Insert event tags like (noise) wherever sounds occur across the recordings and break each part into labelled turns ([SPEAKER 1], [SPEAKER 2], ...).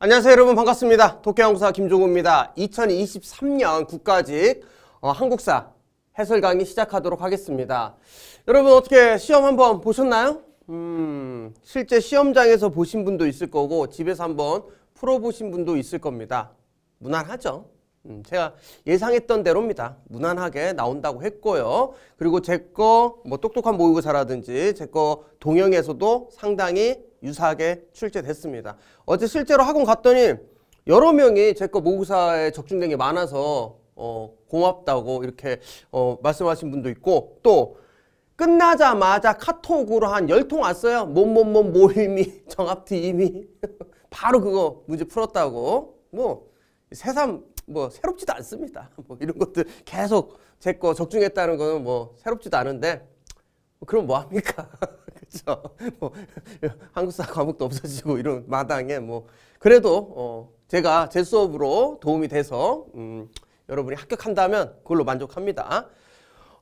[SPEAKER 1] 안녕하세요 여러분 반갑습니다. 도쿄한구사 김종우입니다. 2023년 국가직 어, 한국사 해설 강의 시작하도록 하겠습니다. 여러분 어떻게 시험 한번 보셨나요? 음, 실제 시험장에서 보신 분도 있을 거고 집에서 한번 풀어보신 분도 있을 겁니다. 무난하죠? 음, 제가 예상했던 대로입니다. 무난하게 나온다고 했고요. 그리고 제 거 뭐 똑똑한 모의고사라든지 제 거 동영에서도 상당히 유사하게 출제됐습니다. 어제 실제로 학원 갔더니 여러 명이 제 거 모의고사에 적중된 게 많아서 어, 고맙다고 이렇게 어, 말씀하신 분도 있고 또 끝나자마자 카톡으로 한 열 통 왔어요. 뭐뭐뭐 모임이 정합티 이미 (laughs) 바로 그거 문제 풀었다고 뭐 새삼 뭐 새롭지도 않습니다. (laughs) 뭐 이런 것들 계속 제 거 적중했다는 거는 뭐 새롭지도 않은데 그럼 뭐 합니까? (laughs) 그렇죠. (laughs) 뭐, 한국사 과목도 없어지고 이런 마당에 뭐 그래도 어, 제가 제 수업으로 도움이 돼서 음, 여러분이 합격한다면 그걸로 만족합니다.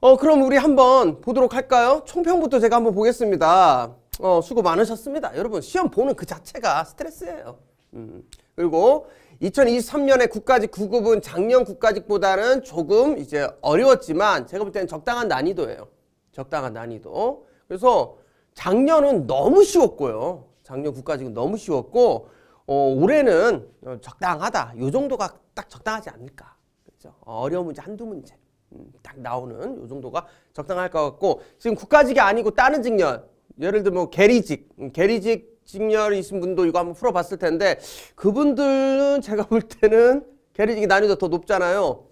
[SPEAKER 1] 어, 그럼 우리 한번 보도록 할까요? 총평부터 제가 한번 보겠습니다. 어, 수고 많으셨습니다. 여러분 시험 보는 그 자체가 스트레스예요. 음, 그리고 2023년에 국가직 9급은 작년 국가직보다는 조금 이제 어려웠지만 제가 볼 때는 적당한 난이도예요. 적당한 난이도. 그래서 작년은 너무 쉬웠고요. 작년 국가직은 너무 쉬웠고 어, 올해는 어, 적당하다. 요 정도가 딱 적당하지 않을까. 그렇죠? 어려운 문제 한두 문제 음, 딱 나오는 요 정도가 적당할 것 같고 지금 국가직이 아니고 다른 직렬 예를 들면 계리직 뭐 음, 리직 직렬이신 분도 이거 한번 풀어봤을 텐데 그분들은 제가 볼 때는 계리직이 난이도 더 높잖아요.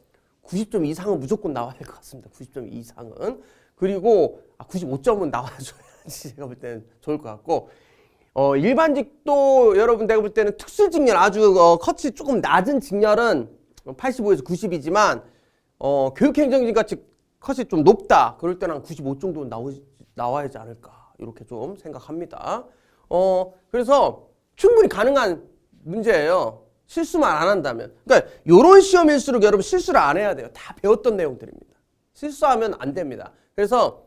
[SPEAKER 1] 90점 이상은 무조건 나와야 할 것 같습니다. 90점 이상은 그리고 아, 95점은 나와줘야 (laughs) 제가 볼 때는 좋을 것 같고 어, 일반직도 여러분 내가 볼 때는 특수직렬 아주 어, 컷이 조금 낮은 직렬은 85에서 90이지만 어, 교육행정직 같이 컷이 좀 높다 그럴 때는 95 정도는 나오 나와야지 않을까 이렇게 좀 생각합니다 어, 그래서 충분히 가능한 문제예요 실수만 안 한다면 그러니까 요런 시험일수록 여러분 실수를 안 해야 돼요 다 배웠던 내용들입니다 실수하면 안 됩니다 그래서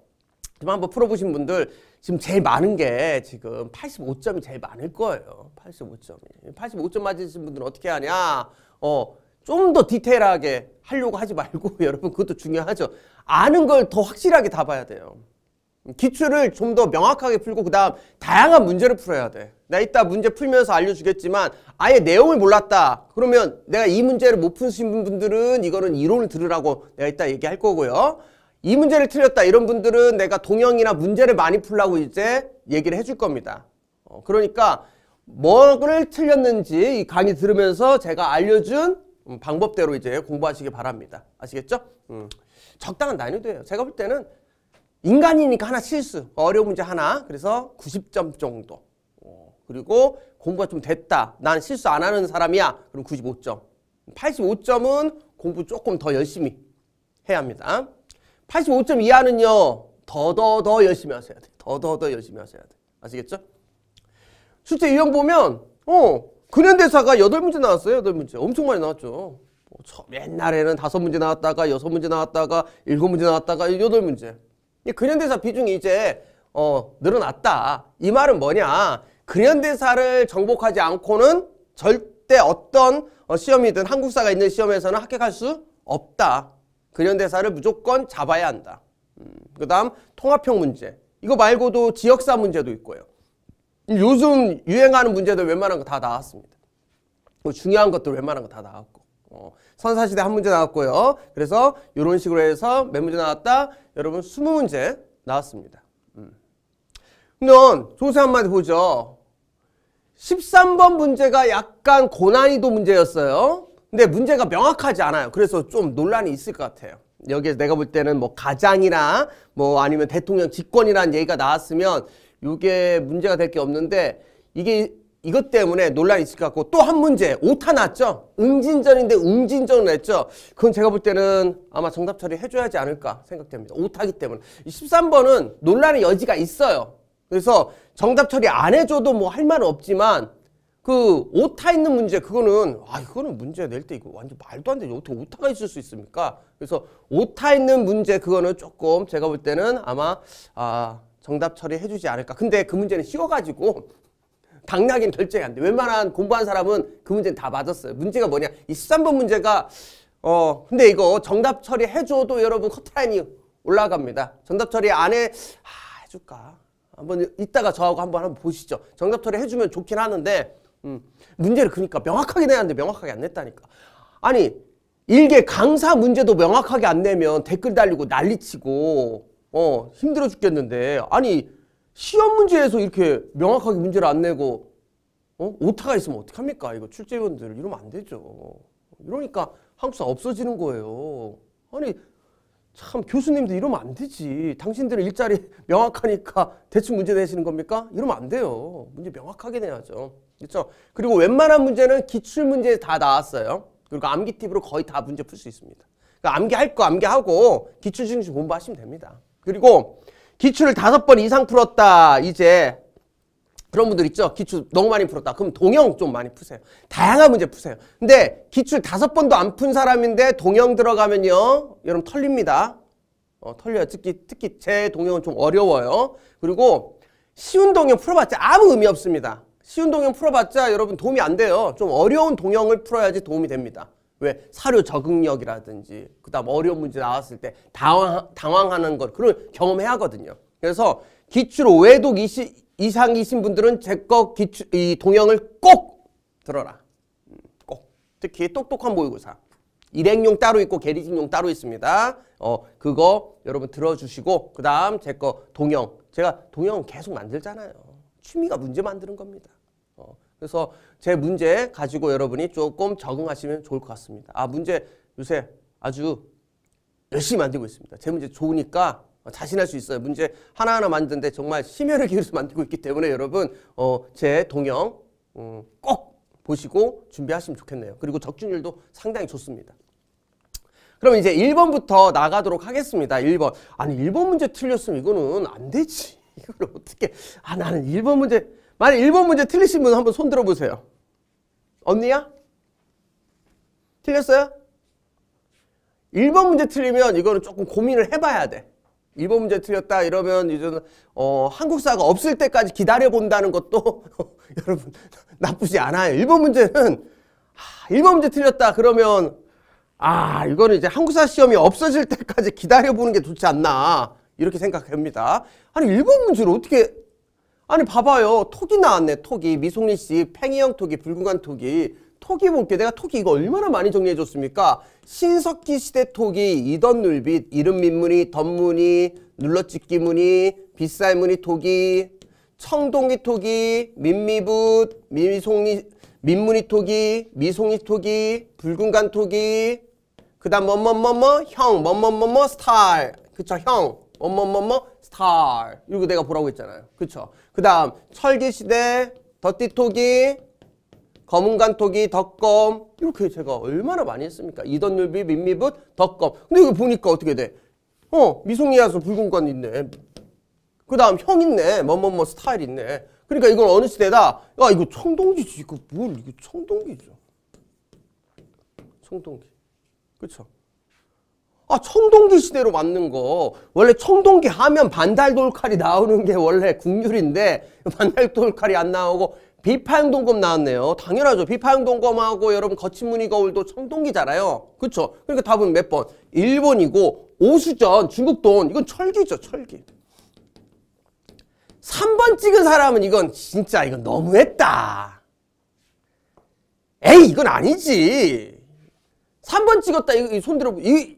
[SPEAKER 1] 한번 풀어보신 분들 지금 제일 많은 게 지금 85점이 제일 많을 거예요. 85점이. 85점 맞으신 분들은 어떻게 하냐? 어, 좀 더 디테일하게 하려고 하지 말고 (laughs) 여러분 그것도 중요하죠. 아는 걸 더 확실하게 다 봐야 돼요. 기출을 좀 더 명확하게 풀고 그다음 다양한 문제를 풀어야 돼. 나 이따 문제 풀면서 알려주겠지만 아예 내용을 몰랐다. 그러면 내가 이 문제를 못 푸신 분들은 이거는 이론을 들으라고 내가 이따 얘기할 거고요. 이 문제를 틀렸다 이런 분들은 내가 동영이나 문제를 많이 풀라고 이제 얘기를 해줄 겁니다. 어, 그러니까 뭐를 틀렸는지 이 강의 들으면서 제가 알려준 음, 방법대로 이제 공부하시기 바랍니다. 아시겠죠? 음, 적당한 난이도예요. 제가 볼 때는 인간이니까 하나 실수, 어려운 문제 하나, 그래서 90점 정도. 어, 그리고 공부가 좀 됐다. 난 실수 안 하는 사람이야. 그럼 95점. 85점은 공부 조금 더 열심히 해야 합니다. 85점 이하는요. 더 더 더 열심히 하셔야 돼 더 더 더 열심히 하셔야 돼 아시겠죠? 실제 유형 보면 어 근현대사가 8문제 나왔어요. 8문제. 엄청 많이 나왔죠. 뭐음 옛날에는 다섯 문제 나왔다가 여섯 문제 나왔다가 일곱 문제 나왔다가 여덟 문제. 근현대사 비중이 이제 어, 늘어났다. 이 말은 뭐냐? 근현대사를 정복하지 않고는 절대 어떤 어, 시험이든 한국사가 있는 시험에서는 합격할 수 없다. 근현대사를 무조건 잡아야 한다. 음, 그 다음 통합형 문제. 이거 말고도 지역사 문제도 있고요. 요즘 유행하는 문제들 웬만한 거 다 나왔습니다. 중요한 것들 웬만한 거 다 나왔고. 어, 선사시대 한 문제 나왔고요. 그래서 이런 식으로 해서 몇 문제 나왔다? 여러분 20문제 나왔습니다. 음. 그럼 조세 한마디 보죠. 13번 문제가 약간 고난이도 문제였어요. 근데 문제가 명확하지 않아요. 그래서 좀 논란이 있을 것 같아요. 여기에서 내가 볼 때는 뭐 가장이나 뭐 아니면 대통령 직권이라는 얘기가 나왔으면 이게 문제가 될 게 없는데 이게 이것 때문에 논란이 있을 것 같고 또 한 문제 오타 났죠? 응진전인데응진전을 냈죠? 그건 제가 볼 때는 아마 정답 처리해줘야 하지 않을까 생각됩니다. 오타기 때문에 13번은 논란의 여지가 있어요. 그래서 정답 처리 안 해줘도 뭐 할 말은 없지만 그 오타 있는 문제 그거는 아 이거는 문제 낼 때 이거 완전 말도 안 되죠 어떻게 오타가 있을 수 있습니까 그래서 오타 있는 문제 그거는 조금 제가 볼 때는 아마 아 정답 처리해 주지 않을까 근데 그 문제는 쉬워가지고 (laughs) 당락인 결정이 안돼 웬만한 공부한 사람은 그 문제는 다 맞았어요 문제가 뭐냐 이 13번 문제가 어 근데 이거 정답 처리해 줘도 여러분 커트라인이 올라갑니다 정답 처리 안에 아 해줄까 한번 이따가 저하고 한번 한번 보시죠 정답 처리 해주면 좋긴 하는데 음. 문제를 그러니까 명확하게 내야 하는데 명확하게 안 냈다니까. 아니 일개 강사 문제도 명확하게 안 내면 댓글 달리고 난리치고 어 힘들어 죽겠는데 아니 시험 문제에서 이렇게 명확하게 문제를 안 내고 어? 오타가 있으면 어떡합니까? 이거 출제위원들 이러면 안 되죠. 이러니까 한국사 없어지는 거예요. 아니 참 교수님도 이러면 안 되지. 당신들은 일자리 (laughs) 명확하니까 대충 문제 내시는 겁니까? 이러면 안 돼요. 문제 명확하게 내야죠. 그렇죠? 그리고 웬만한 문제는 기출 문제 다 나왔어요. 그리고 암기 팁으로 거의 다 문제 풀 수 있습니다. 그러니까 암기할 거 암기하고 기출 중심 공부하시면 됩니다. 그리고 기출을 다섯 번 이상 풀었다. 이제 그런 분들 있죠? 기출 너무 많이 풀었다. 그럼 동영 좀 많이 푸세요. 다양한 문제 푸세요. 근데 기출 다섯 번도 안 푼 사람인데 동영 들어가면요. 여러분 털립니다. 어, 털려요. 특히, 특히 제 동영은 좀 어려워요. 그리고 쉬운 동영 풀어봤자 아무 의미 없습니다. 쉬운 동영 풀어봤자 여러분 도움이 안 돼요. 좀 어려운 동영을 풀어야지 도움이 됩니다. 왜 사료 적응력이라든지 그다음 어려운 문제 나왔을 때 당황, 당황하는 걸 그런 경험해야 하거든요. 그래서 기출 외독 20, 이상이신 분들은 제 거 기출 이 동영을 꼭 들어라. 꼭. 특히 똑똑한 모의고사. 일행용 따로 있고 게리징용 따로 있습니다. 어 그거 여러분 들어주시고 그 다음 제 거 동영 제가 동영 계속 만들잖아요. 취미가 문제 만드는 겁니다. 어, 그래서 제 문제 가지고 여러분이 조금 적응하시면 좋을 것 같습니다. 아 문제 요새 아주 열심히 만들고 있습니다. 제 문제 좋으니까 어, 자신할 수 있어요. 문제 하나하나 만드는데 정말 심혈을 기울여서 만들고 있기 때문에 여러분 어, 제 동영 음, 꼭 보시고 준비하시면 좋겠네요. 그리고 적중률도 상당히 좋습니다. 그럼 이제 1번부터 나가도록 하겠습니다. 1번. 아니 1번 문제 틀렸으면 이거는 안 되지. (laughs) 이걸 어떻게 아 나는 1번 문제 만약 1번 문제 틀리신 분 한번 손 들어보세요. 언니야? 틀렸어요? 1번 문제 틀리면 이거는 조금 고민을 해봐야 돼. 일본 문제 틀렸다 이러면 이제는 어, 한국사가 없을 때까지 기다려 본다는 것도 (laughs) 여러분 나쁘지 않아요. 일본 문제는 아, 일본 문제 틀렸다 그러면 아 이거는 이제 한국사 시험이 없어질 때까지 기다려 보는 게 좋지 않나 이렇게 생각합니다. 아니 일본 문제를 어떻게 아니 봐봐요 톡이 나왔네 톡이 미송리 씨 팽이형 톡이 붉은관 톡이 토기본께 내가 토기 이거 얼마나 많이 정리해줬습니까? 신석기 시대 토기, 이던 눌빛, 이름 민무늬, 덧무늬, 눌러찍기 무늬, 빗살 무늬 토기, 청동기 토기, 민미붓, 민송이, 민무늬 토기, 미송이 토기, 붉은간 토기, 그 다음 뭐뭐뭐뭐 뭐, 뭐, 형, 뭐뭐뭐뭐 뭐, 스타일, 그쵸 형, 뭐뭐뭐뭐 스타일 이거 내가 보라고 했잖아요, 그쵸? 그 다음 철기 시대, 덧띠 토기, 검은 간토기, 덕검 이렇게 제가 얼마나 많이 했습니까? 이던눌비, 민미붓, 덕검 근데 여기 보니까 어떻게 돼? 어, 미송이야서 붉은관 있네 그 다음 형 있네 뭐 뭐 뭐 스타일 있네 그러니까 이건 어느 시대다? 야 이거 청동기지 이거 뭘 이거 청동기죠 청동기 그쵸? 아 청동기 시대로 맞는 거 원래 청동기 하면 반달 돌칼이 나오는 게 원래 국률인데 반달 돌칼이 안 나오고 비파형동검 나왔네요. 당연하죠. 비파형동검하고 여러분 거친무늬 거울도 청동기잖아요. 그렇죠? 그러니까 답은 몇 번? 1번이고 오수전 중국돈 이건 철기죠. 철기. 3번 찍은 사람은 이건 진짜 이건 너무했다. 에이 이건 아니지. 3번 찍었다. 이손 들어보 이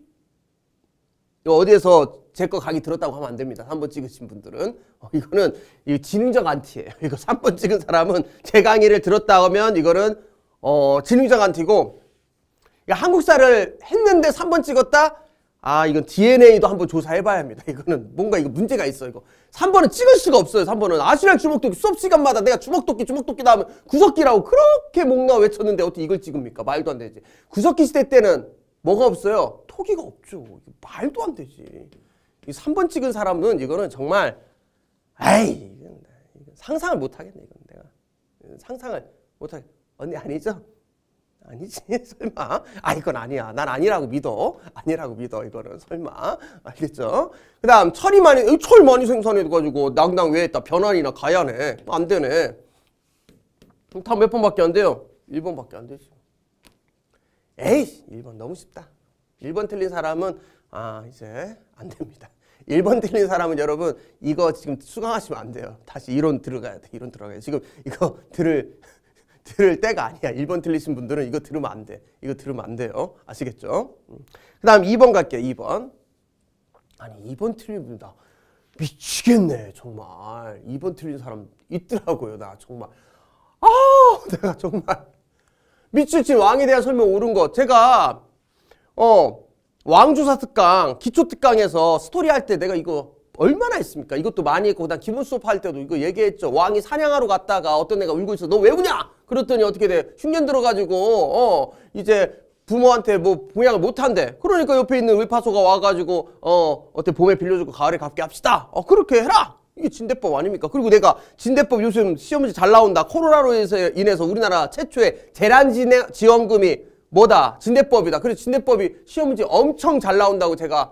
[SPEAKER 1] 어디에서 제거 강의 들었다고 하면 안 됩니다. 3번 찍으신 분들은. 어, 이거는 이 지능적 안티예요. (laughs) 이거 3번 찍은 사람은 제 강의를 들었다 하면 이거는 어, 지능적 안티고 한국사를 했는데 3번 찍었다? 아 이건 DNA도 한번 조사해봐야 합니다. (laughs) 이거는 뭔가 이거 문제가 있어 이거. 3번은 찍을 수가 없어요. 3번은 아시랑 주먹도끼 수업 시간마다 내가 주먹도끼 주먹도끼 나하면 구석기라고 그렇게 목나 외쳤는데 어떻게 이걸 찍습니까? 말도 안 되지. 구석기 시대 때는 뭐가 없어요? 토기가 없죠. 말도 안 되지. 이 3번 찍은 사람은 이거는 정말 에이 상상을 못 하겠네 이건 내가 상상을 못 하겠 언니 아니죠? 아니지 (laughs) 설마 아 이건 아니야 난 아니라고 믿어 아니라고 믿어 이거는 설마 알겠죠 그 다음 철이 많이 철 많이 생산해가지고 낭낭 왜 했다 변환이나 가야네 안 되네 다음 몇 번밖에 안 돼요 1번밖에 안 되지 에이 1번 너무 쉽다 1번 틀린 사람은 아 이제 안 됩니다. 1번 틀린 사람은 여러분 이거 지금 수강하시면 안 돼요. 다시 이론 들어가야 돼. 이론 들어가야 돼. 지금 이거 들을 들을 때가 아니야. 1번 틀리신 분들은 이거 들으면 안 돼. 이거 들으면 안 돼요. 아시겠죠? 음. 그 다음 2번 갈게요. 2번. 아니 2번 틀린 분다 미치겠네 정말 2번 틀린 사람 있더라고요 나 정말 아 (laughs) 내가 정말 미칠진 왕에 대한 설명 옳은 거 제가 어 왕조사 특강, 기초 특강에서 스토리 할 때 내가 이거 얼마나 했습니까? 이것도 많이 했고 그다음 기본 수업 할 때도 이거 얘기했죠. 왕이 사냥하러 갔다가 어떤 애가 울고 있어. 너 왜 우냐? 그랬더니 어떻게 돼? 흉년 들어가지고 어 이제 부모한테 뭐 봉양을 못한대. 그러니까 옆에 있는 의파소가 와가지고 어 어때 봄에 빌려주고 가을에 갚게 합시다. 어 그렇게 해라. 이게 진대법 아닙니까? 그리고 내가 진대법 요즘 시험문제 잘 나온다. 코로나로 인해서 우리나라 최초의 재난 지원금이 뭐다? 진대법이다. 그래서 진대법이 시험 문제 엄청 잘 나온다고 제가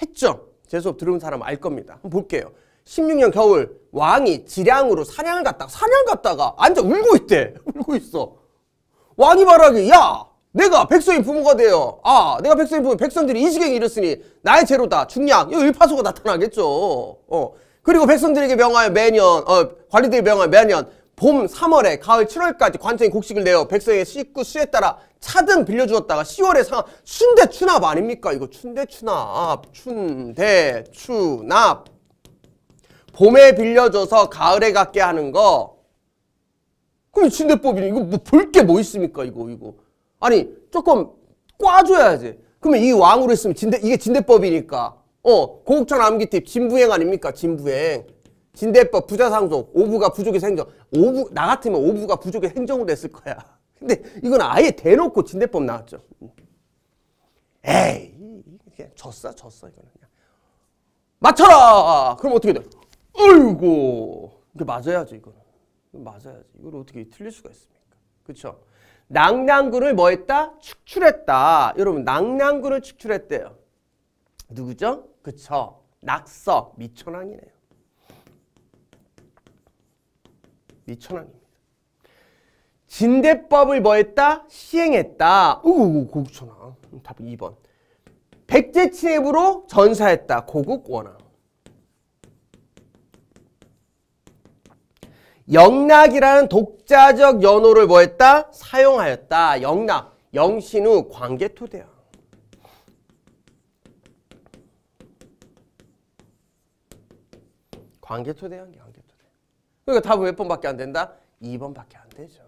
[SPEAKER 1] 했죠. 제 수업 들은 사람 알 겁니다. 한번 볼게요. 16년 겨울 왕이 지량으로 사냥을 갔다가 사냥 갔다가 앉아 울고 있대. (laughs) 울고 있어. 왕이 말하기 야 내가 백성의 부모가 돼요. 아 내가 백성의 부모 백성들이 이시경에 이르으니 나의 죄로다. 중량 이 일파소가 나타나겠죠. 어 그리고 백성들에게 명하여 매년 어 관리들이 명하여 매년 봄 3월에 가을 7월까지 관청이 곡식을 내어 백성의 식구 수에 따라 차등 빌려주었다가 10월에 상 춘대 추납 아닙니까? 이거 춘대 추납 춘대 추납 봄에 빌려줘서 가을에 갖게 하는 거 그럼 춘대법이 이거 뭐 볼게뭐 뭐 있습니까? 이거 이거 아니 조금 꽈줘야지 그러면 이 왕으로 했으면 진대 이게 진대법이니까 어 고국천 암기팁 진부행 아닙니까? 진부행 진대법 부자상속 오부가 부족의 행정 오부 나 같으면 오부가 부족의 행정으로 됐을 거야 근데 이건 아예 대놓고 진대법 나왔죠. 에이, 그냥 졌어, 졌어, 이거는. 그냥. 맞춰라! 그럼 어떻게 돼? 어이고! 이게 맞아야죠, 이거는. 맞아야지. 이걸 어떻게 틀릴 수가 있습니까? 그쵸? 낭낭군을 뭐 했다? 축출했다. 여러분, 낭낭군을 축출했대요. 누구죠? 그쵸? 낙서, 미천왕이네요. 미천왕이. 진대법을 뭐했다? 시행했다. 우 고국천황. 음, 답 2번. 백제 침입으로 전사했다. 고국원황. 영락이라는 독자적 연호를 뭐했다? 사용하였다. 영락. 영신후 광개토대왕. 광개토대왕, 광개토대 그러니까 답은 몇 번밖에 안 된다? 2번밖에 안 되죠.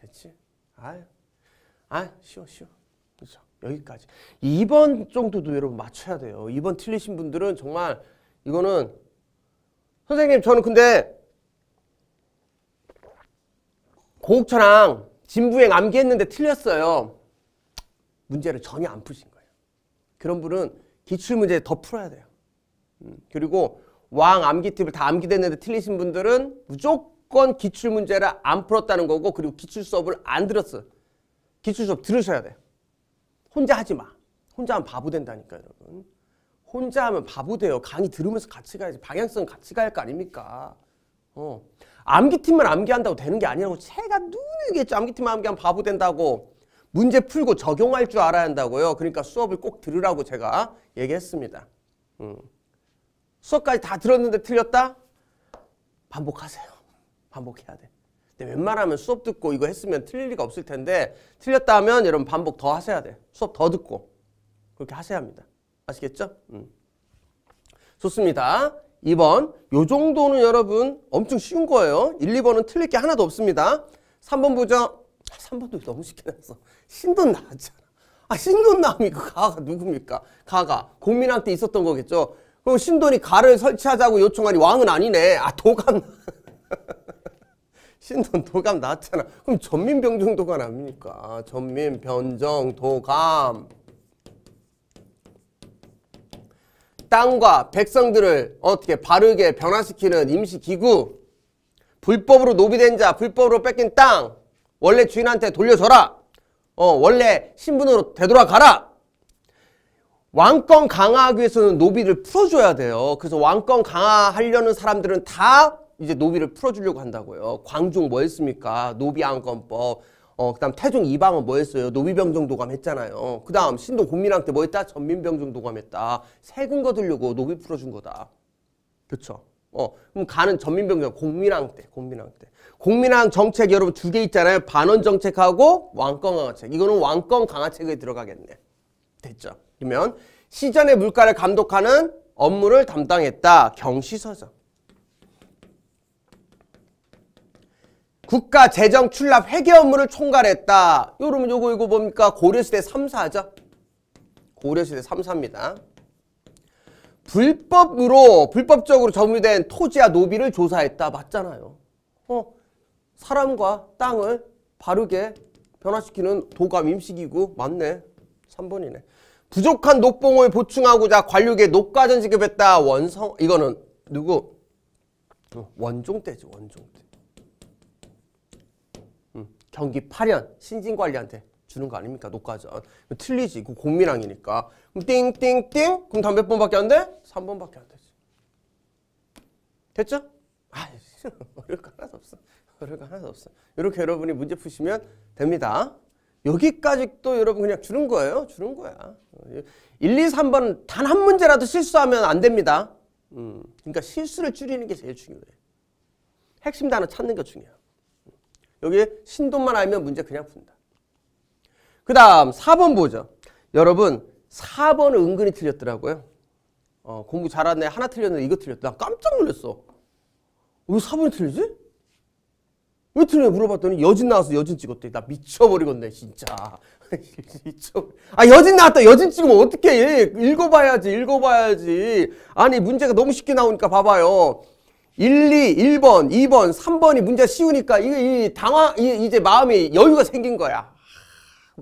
[SPEAKER 1] 됐지? 아아 쉬워 쉬워. 그렇죠? 여기까지. 2번 정도도 여러분 맞춰야 돼요. 2번 틀리신 분들은 정말 이거는 선생님 저는 근데 고옥차랑 진부행 암기했는데 틀렸어요. 문제를 전혀 안 푸신 거예요. 그런 분은 기출문제 더 풀어야 돼요. 음, 그리고 왕 암기 팁을 다 암기됐는데 틀리신 분들은 무조건 무조건 기출 문제를 안 풀었다는 거고 그리고 기출 수업을 안 들었어. 기출 수업 들으셔야 돼. 혼자 하지 마. 혼자 하면 바보 된다니까 여러분. 혼자 하면 바보 돼요. 강의 들으면서 같이 가야지. 방향성 같이 갈 거 아닙니까? 어. 암기팀만 암기한다고 되는 게 아니라고 제가 누누이 겠죠 암기팀만 암기하면 바보 된다고. 문제 풀고 적용할 줄 알아야 한다고요. 그러니까 수업을 꼭 들으라고 제가 얘기했습니다. 음. 수업까지 다 들었는데 틀렸다? 반복하세요. 반복해야 돼. 근데 웬만하면 수업 듣고 이거 했으면 틀릴 리가 없을 텐데 틀렸다 하면 여러분 반복 더 하셔야 돼. 수업 더 듣고 그렇게 하셔야 합니다. 아시겠죠? 음. 좋습니다. 2번 요 정도는 여러분 엄청 쉬운 거예요. 1, 2번은 틀릴 게 하나도 없습니다. 3번 보죠. 3번도 아, 너무 쉽게 나왔어. 신돈 나왔잖아. 아 신돈남이 그 가가 누굽니까? 가가 공민한테 있었던 거겠죠. 그럼 신돈이 가를 설치하자고 요청하니 왕은 아니네. 아 도감 (laughs) 신돈 도감 나왔잖아. 그럼 전민병정도감아닙니까 전민 변정 도감. 땅과 백성들을 어떻게 바르게 변화시키는 임시기구 불법으로 노비된 자 불법으로 뺏긴 땅 원래 주인한테 돌려줘라 어 원래 신분으로 되돌아가라 왕권 강화하기 위해서는 노비를 풀어줘야 돼요 그래서 왕권 강화하려는 사람들은 다 이제 노비를 풀어주려고 한다고요. 광종 뭐했습니까 노비안건법. 어, 그다음 태종 이방은 뭐했어요 노비병정 도감했잖아요. 그다음 신동 공민왕 때 뭐했다? 전민병정 도감했다. 세금 거들려고 노비 풀어준 거다. 그렇죠? 어, 그럼 가는 전민병정 공민왕 때, 공민왕 때. 공민왕 정책 여러분 두 개 있잖아요. 반원 정책하고 왕권 강화책. 이거는 왕권 강화책에 들어가겠네. 됐죠? 그러면 시전의 물가를 감독하는 업무를 담당했다. 경시서적. 국가 재정 출납 회계 업무를 총괄했다. 여러분 요거 이거 뭡니까? 고려시대 3사죠. 고려시대 3사입니다. 불법으로 불법적으로 점유된 토지와 노비를 조사했다. 맞잖아요. 어, 사람과 땅을 바르게 변화시키는 도감 임식이고 맞네. 3번이네. 부족한 녹봉을 보충하고자 관료계 녹가전 지급했다. 원성 이거는 누구? 원종 때지 원종 때. 경기 8년 신진관리한테 주는 거 아닙니까? 녹화전 틀리지. 그공민왕이니까 그럼 띵띵띵. 그럼 단배 번밖에 안 돼? 3번밖에 안 되지. 됐죠? 아, (laughs) 어려울 거 하나도 없어. 어려울 거 하나도 없어. 이렇게 여러분이 문제 푸시면 됩니다. 여기까지 또 여러분 그냥 주는 거예요. 주는 거야. 1, 2, 3번단 한 문제라도 실수하면 안 됩니다. 음, 그러니까 실수를 줄이는 게 제일 중요해. 핵심 단어 찾는 게 중요해요. 여기 신돈만 알면 문제 그냥 푼다. 그 다음 4번 보죠. 여러분 4번은 은근히 틀렸더라고요. 어, 공부 잘하네 하나 틀렸는데 이거 틀렸다. 나 깜짝 놀랐어. 왜 4번이 틀리지? 왜 틀려? 물어봤더니 여진 나와서 여진 찍었대. 나 미쳐버리겠네 진짜. (laughs) 미쳐. 아 여진 나왔다. 여진 찍으면 어떻게 읽어봐야지 읽어봐야지. 아니 문제가 너무 쉽게 나오니까 봐봐요. 1, 2, 1번, 2번, 3번이 문제 쉬우니까 이게 당황 이, 이제 마음에 여유가 생긴 거야.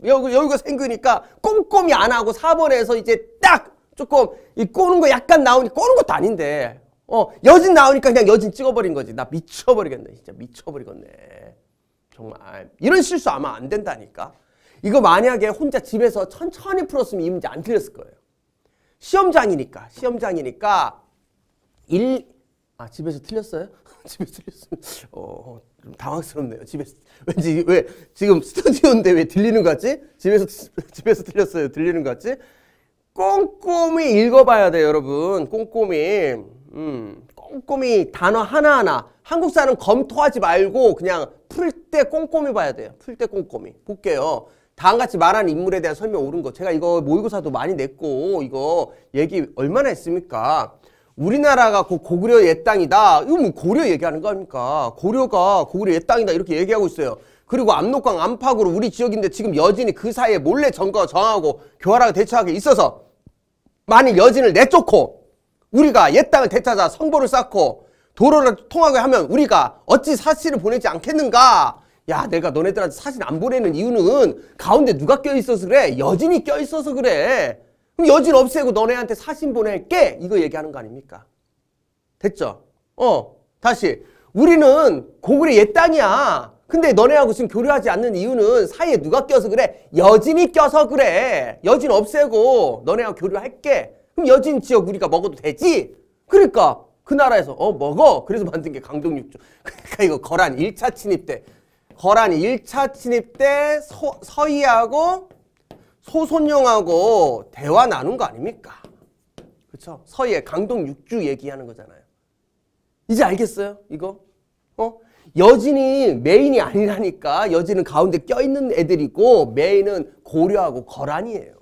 [SPEAKER 1] 여유, 여유가 생기니까 꼼꼼히 안 하고 4번에서 이제 딱 조금 이 꼬는 거 약간 나오니 꼬는 것도 아닌데 어 여진 나오니까 그냥 여진 찍어버린 거지. 나 미쳐버리겠네. 진짜 미쳐버리겠네. 정말 이런 실수 아마 안 된다니까. 이거 만약에 혼자 집에서 천천히 풀었으면 이 문제 안 틀렸을 거예요. 시험장이니까 시험장이니까 1아 집에서 틀렸어요? (laughs) 집에서 틀렸어요. 어, 어, 좀 당황스럽네요. 집에서 왠지 왜 지금 스튜디오인데 왜 들리는 것 같지? 집에서 (laughs) 집에서 틀렸어요. 들리는 것 같지? 꼼꼼히 읽어봐야 돼요, 여러분. 꼼꼼히. 음, 꼼꼼히 단어 하나하나 한국사는 검토하지 말고 그냥 풀 때 꼼꼼히 봐야 돼요. 풀 때 꼼꼼히 볼게요. 다음같이 말하는 인물에 대한 설명 옳은 거 제가 이거 모의고사도 많이 냈고 이거 얘기 얼마나 했습니까? 우리나라가 고구려옛 땅이다. 이거 뭐 고려 얘기하는 거 아닙니까? 고려가 고구려 옛 땅이다 이렇게 얘기하고 있어요. 그리고 압록강 안팎으로 우리 지역인데 지금 여진이 그 사이에 몰래 정거 정하고 교활하게 대처하게 있어서 만일 여진을 내쫓고 우리가 옛 땅을 되찾아 성보를 쌓고 도로를 통하게 하면 우리가 어찌 사실을 보내지 않겠는가? 야 내가 너네들한테 사진 안 보내는 이유는 가운데 누가 껴있어서 그래? 여진이 껴있어서 그래. 그럼 여진 없애고 너네한테 사신 보낼게 이거 얘기하는 거 아닙니까? 됐죠? 어 다시 우리는 고구려 옛 땅이야 근데 너네하고 지금 교류하지 않는 이유는 사이에 누가 껴서 그래? 여진이 껴서 그래. 여진 없애고 너네하고 교류할게. 그럼 여진 지역 우리가 먹어도 되지? 그러니까 그 나라에서 어 먹어. 그래서 만든 게 강동육조. (laughs) 그러니까 이거 거란 일차 침입 때 거란이 일차 침입 때 서, 서희하고 소손령하고 대화 나눈 거 아닙니까? 그렇죠? 서해 강동 육주 얘기하는 거잖아요. 이제 알겠어요? 이거? 어? 여진이 메인이 아니라니까 여진은 가운데 껴있는 애들이고 메인은 고려하고 거란이에요.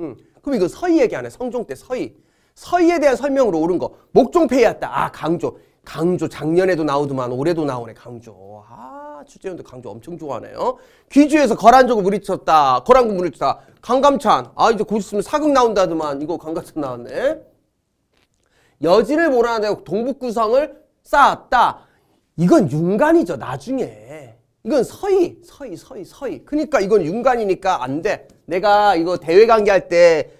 [SPEAKER 1] 음. 그럼 이거 서희 얘기 안 해. 성종 때 서희. 서희에 대한 설명으로 옳은 거. 목종패였다. 아 강조. 강조 작년에도 나오더만 올해도 나오네 강조. 아 주재원도 강조 엄청 좋아하네요. 귀주에서 거란족을 물리쳤다. 거란군 물리쳤다. 강감찬. 아 이제 곧 있으면 사극 나온다더만. 이거 강감찬 나왔네. 여진을 몰아내 동북구성을 쌓았다. 이건 윤간이죠. 나중에. 이건 서희. 서희 서희 서희. 그니까 이건 윤간이니까 안 돼. 내가 이거 대외관계할 때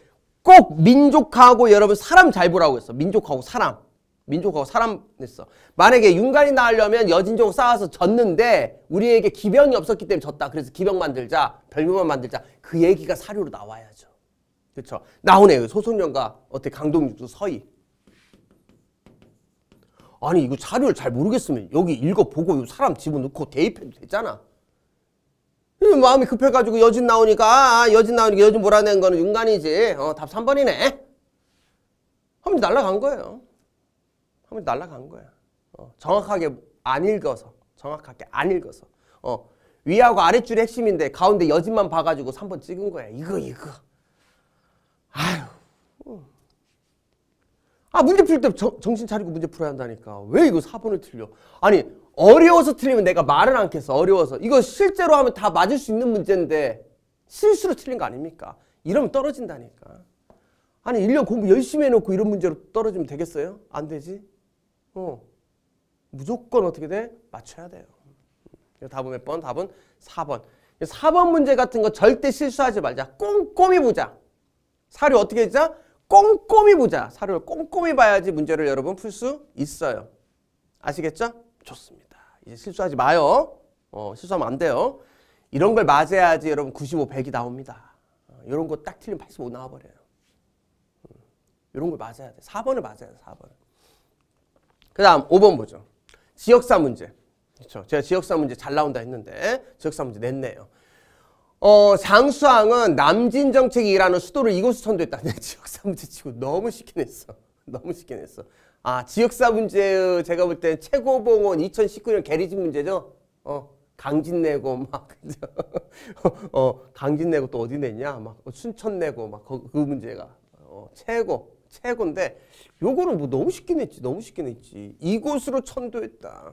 [SPEAKER 1] 꼭 민족하고 여러분 사람 잘 보라고 했어. 민족하고 사람. 민족하고 사람 냈어. 만약에 윤관이나 하려면 여진족 싸워서 졌는데 우리에게 기병이 없었기 때문에 졌다. 그래서 기병 만들자, 별명만 만들자. 그 얘기가 사료로 나와야죠. 그렇죠? 나오네 소송령과 어떻게 강동육도 서희. 아니 이거 자료를 잘 모르겠으면 여기 읽어보고 사람 집어넣고 대입해도 되잖아. 마음이 급해가지고 여진 나오니까 아, 아, 여진 나오니까 여진 몰아낸 거는 윤관이지. 어, 답 3번이네. 하면 날라간 거예요. 그러면 날라간 거야. 어, 정확하게 안 읽어서 정확하게 안 읽어서 어, 위하고 아랫줄이 핵심인데 가운데 여진만 봐가지고 3번 찍은 거야. 이거 이거. 아유. 아 문제 풀 때 정신 차리고 문제 풀어야 한다니까. 왜 이거 4번을 틀려? 아니 어려워서 틀리면 내가 말을 안겠어 어려워서. 이거 실제로 하면 다 맞을 수 있는 문제인데 실수로 틀린 거 아닙니까? 이러면 떨어진다니까. 아니 1년 공부 열심히 해놓고 이런 문제로 떨어지면 되겠어요? 안 되지? 어, 무조건 어떻게 돼? 맞춰야 돼요. 음. 답은 몇 번? 답은 4번. 4번 문제 같은 거 절대 실수하지 말자. 꼼꼼히 보자. 사료 어떻게 했자? 꼼꼼히 보자. 사료를 꼼꼼히 봐야지 문제를 여러분 풀 수 있어요. 아시겠죠? 좋습니다. 이제 실수하지 마요. 어, 실수하면 안 돼요. 이런 걸 맞아야지 여러분 95, 100이 나옵니다. 어, 이런 거 딱 틀리면 85 나와버려요. 음, 이런 걸 맞아야 돼. 4번을 맞아야 돼, 4번을. 그 다음 5번 보죠. 지역사 문제. 그렇죠. 제가 지역사 문제 잘 나온다 했는데 지역사 문제 냈네요. 어, 장수왕은 남진 정책이 라는 수도를 이곳에 선도했다. 내 (laughs) 지역사 문제 치고 너무 쉽게 냈어. (laughs) 너무 쉽게 냈어. 아, 지역사 문제 제가 볼 때최고봉은 2019년 게리집 문제죠. 어, 강진 내고 막 그죠. (laughs) 어, 강진 내고 또 어디 냈냐? 막 순천 내고 막 그 문제가 어, 최고 최고인데 요거는 뭐 너무 쉽긴 냈지 너무 쉽게 냈지 이곳으로 천도했다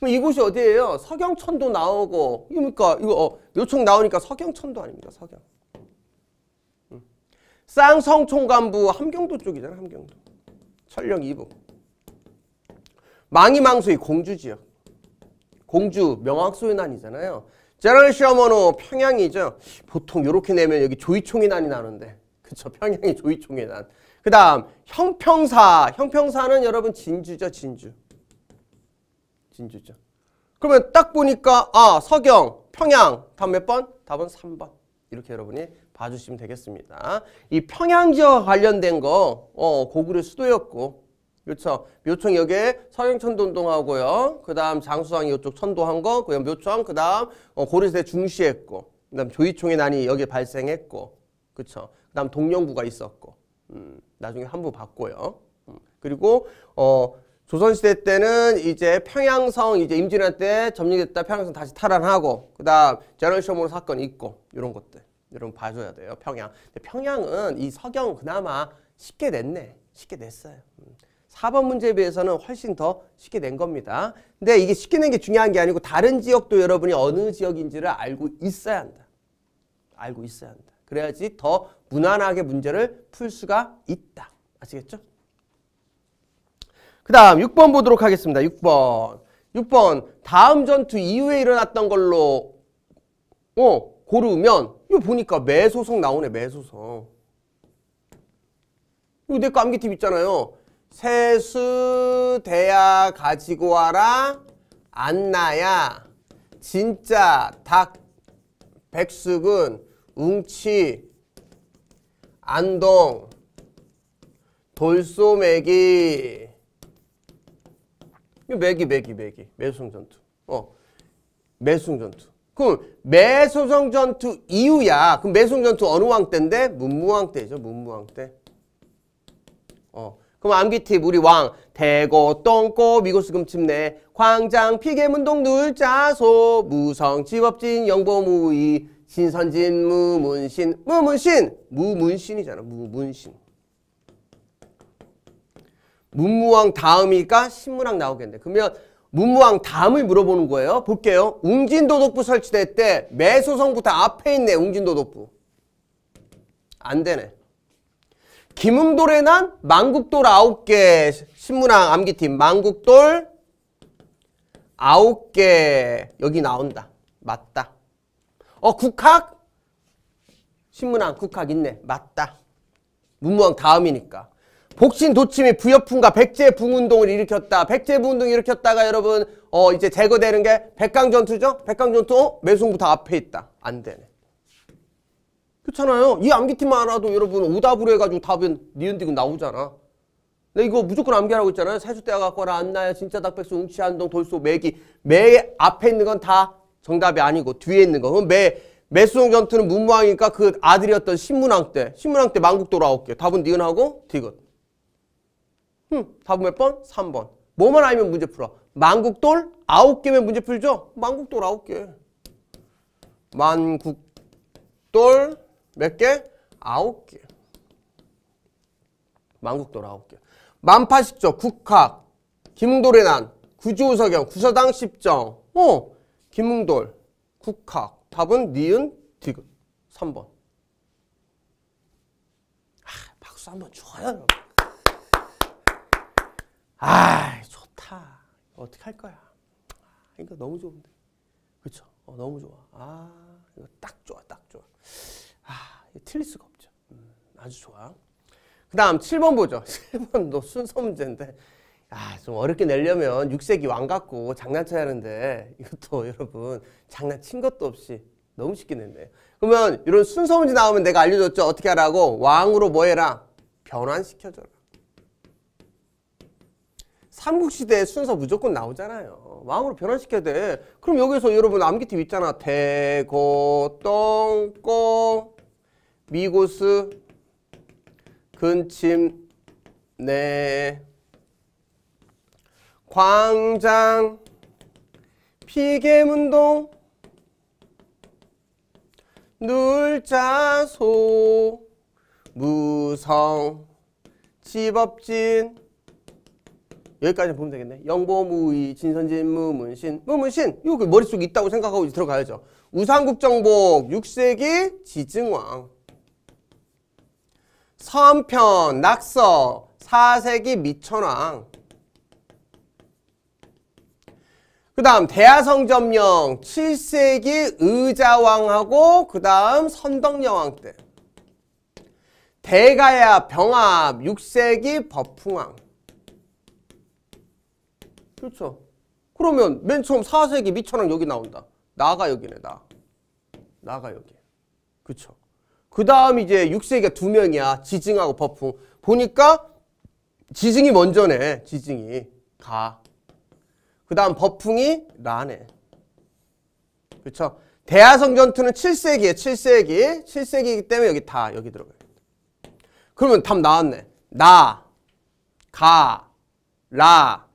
[SPEAKER 1] 그럼 이곳이 어디예요? 석양천도 나오고 그러니까 이거 어, 요청 나오니까 석양천도 아닙니다 석양 쌍성총감부 함경도 쪽이잖아 함경도 철령 2부 망이망수의 공주지역 공주 명왕소의 난이잖아요 제랄 시어머노 평양이죠 보통 이렇게 내면 여기 조이총이 난이 나는데 그렇죠. 평양의 조이총의 난. 그 다음 형평사. 형평사는 여러분 진주죠. 진주. 진주죠. 그러면 딱 보니까 아 서경, 평양. 답 몇 번? 답은 3번. 이렇게 여러분이 봐주시면 되겠습니다. 이 평양 지역 관련된 거 어, 고구려 수도였고 그렇죠. 묘청 여기에 서경천돈동하고요. 그 다음 장수왕이 이쪽 천도한 거, 그 다음 묘청, 그 다음 어, 고려시대 중시했고, 그 다음 조이총의 난이 여기 발생했고, 그렇죠 그 다음 동영구가 있었고 음, 나중에 한부 봤고요 음, 그리고 어, 조선시대 때는 이제 평양성 이제 임진왜란 때 점령됐다 평양성 다시 탈환하고 그 다음 제널시험으로 사건 이 있고 이런 것들 여러분 봐줘야 돼요 평양 평양은 이 서경 그나마 쉽게 냈네 쉽게 냈어요 음. 4번 문제에 비해서는 훨씬 더 쉽게 낸 겁니다 근데 이게 쉽게 낸 게 중요한 게 아니고 다른 지역도 여러분이 어느 지역인지를 알고 있어야 한다 알고 있어야 한다 그래야지 더 무난하게 문제를 풀 수가 있다. 아시겠죠? 그 다음 6번 보도록 하겠습니다. 6번. 6번. 다음 전투 이후에 일어났던 걸로 어, 고르면 이거 보니까 매소송 나오네. 매소송. 이거 내거 암기팁 있잖아요. 세수대야 가지고 와라 안나야 진짜 닭 백숙은 웅치 안동 돌소매기 매기 매기 매기 매수성전투 어 매수성전투 그럼 매수성전투 이유야 그럼 매수성전투 어느 왕 때인데 문무왕 때죠 문무왕 때 어 그럼 암기팁 우리 왕 대고 똥꼬 미고수 금침내 광장 피계문동 눌자소 무성 집업진 영보무이 신선진 무문신 무문신 무문신이잖아 무문신 문무왕 다음이니까 신문왕 나오겠네 그러면 문무왕 다음을 물어보는 거예요 볼게요 웅진도독부 설치될 때 매소성부터 앞에 있네 웅진도독부 안 되네 김음돌의 난 만국돌 아홉 개 신문왕 암기팀 만국돌 아홉 개 여기 나온다 맞다 어 국학? 신문왕 국학 있네. 맞다. 문무왕 다음이니까. 복신 도침이 부여풍과 백제 붕운동을 일으켰다. 백제 붕운동을 일으켰다가 여러분 어 이제 제거되는 게 백강전투죠? 백강전투 어? 매송부 터 앞에 있다. 안 되네. 그렇잖아요. 이 암기팀만 알아도 여러분 오답으로 해가지고 답은 니은디고 나오잖아. 근데 이거 무조건 암기하라고 있잖아요. 세수대가 갖거라 안나야 진짜 닭백수 웅치한동 돌소 매기 매 앞에 있는 건다 정답이 아니고 뒤에 있는 거. 그럼 매, 매수용 전투는 문무왕이니까 그 아들이었던 신문왕 때, 신문왕 때 만국 돌아올게요. 답은 니은하고 디귿. 흠, 답은 몇 번? 3번. 뭐만 알면 문제 풀어. 만국돌 아홉 개면 문제 풀죠? 만국돌 아홉 개. 만국돌 몇 개? 아홉 개. 만국돌 아홉 개. 만파식조, 국학, 김도래난, 구주우석영, 구서당 십정. 어, 김웅돌, 국학. 답은 니은, 디귿. 3번. 아, 박수 한번 줘요, 여러분. 아, 좋다. 어떻게 할 거야? 아, 이거 너무 좋은데. 그쵸? 어, 너무 좋아. 아, 이거 딱 좋아, 딱 좋아. 아, 틀릴 수가 없죠. 음, 아주 좋아. 그 다음 7번 보죠. 7번 (laughs) 너 순서 문제인데 아, 좀 어렵게 내려면 6세기 왕 같고 장난쳐야 하는데 이것도 (laughs) 여러분 장난친 것도 없이 너무 쉽게 냈네요. 그러면 이런 순서 문제 나오면 내가 알려줬죠. 어떻게 하라고? 왕으로 뭐 해라? 변환시켜줘라. 삼국시대 순서 무조건 나오잖아요. 왕으로 변환시켜야 돼. 그럼 여기서 여러분 암기팀 있잖아. 대고, 똥꼬, 미고스, 근침, 네. 광장 피계문동 눌자소 무성 집업진 여기까지 보면 되겠네 영보무의 진선진 무문신 무문신 이거 머릿속에 있다고 생각하고 이제 들어가야죠 우상국정복 6세기 지증왕 3편 낙서 4세기 미천왕 그 다음 대하성점령 7세기 의자왕하고 그 다음 선덕여왕 때 대가야 병합 6세기 법흥왕 그렇죠 그러면 맨 처음 4세기 미천왕 여기 나온다 나가 여기네 나 나가 여기 그렇죠 그 다음 이제 6세기가 두 명이야 지증하고 법흥 보니까 지증이 먼저네 지증이 가그 다음 버풍이 라네. 그렇죠? 대하성 전투는 7세기에 7세기. 7세기이기 때문에 여기 다 여기 들어가요. 그러면 답 나왔네. 나, 가, 라,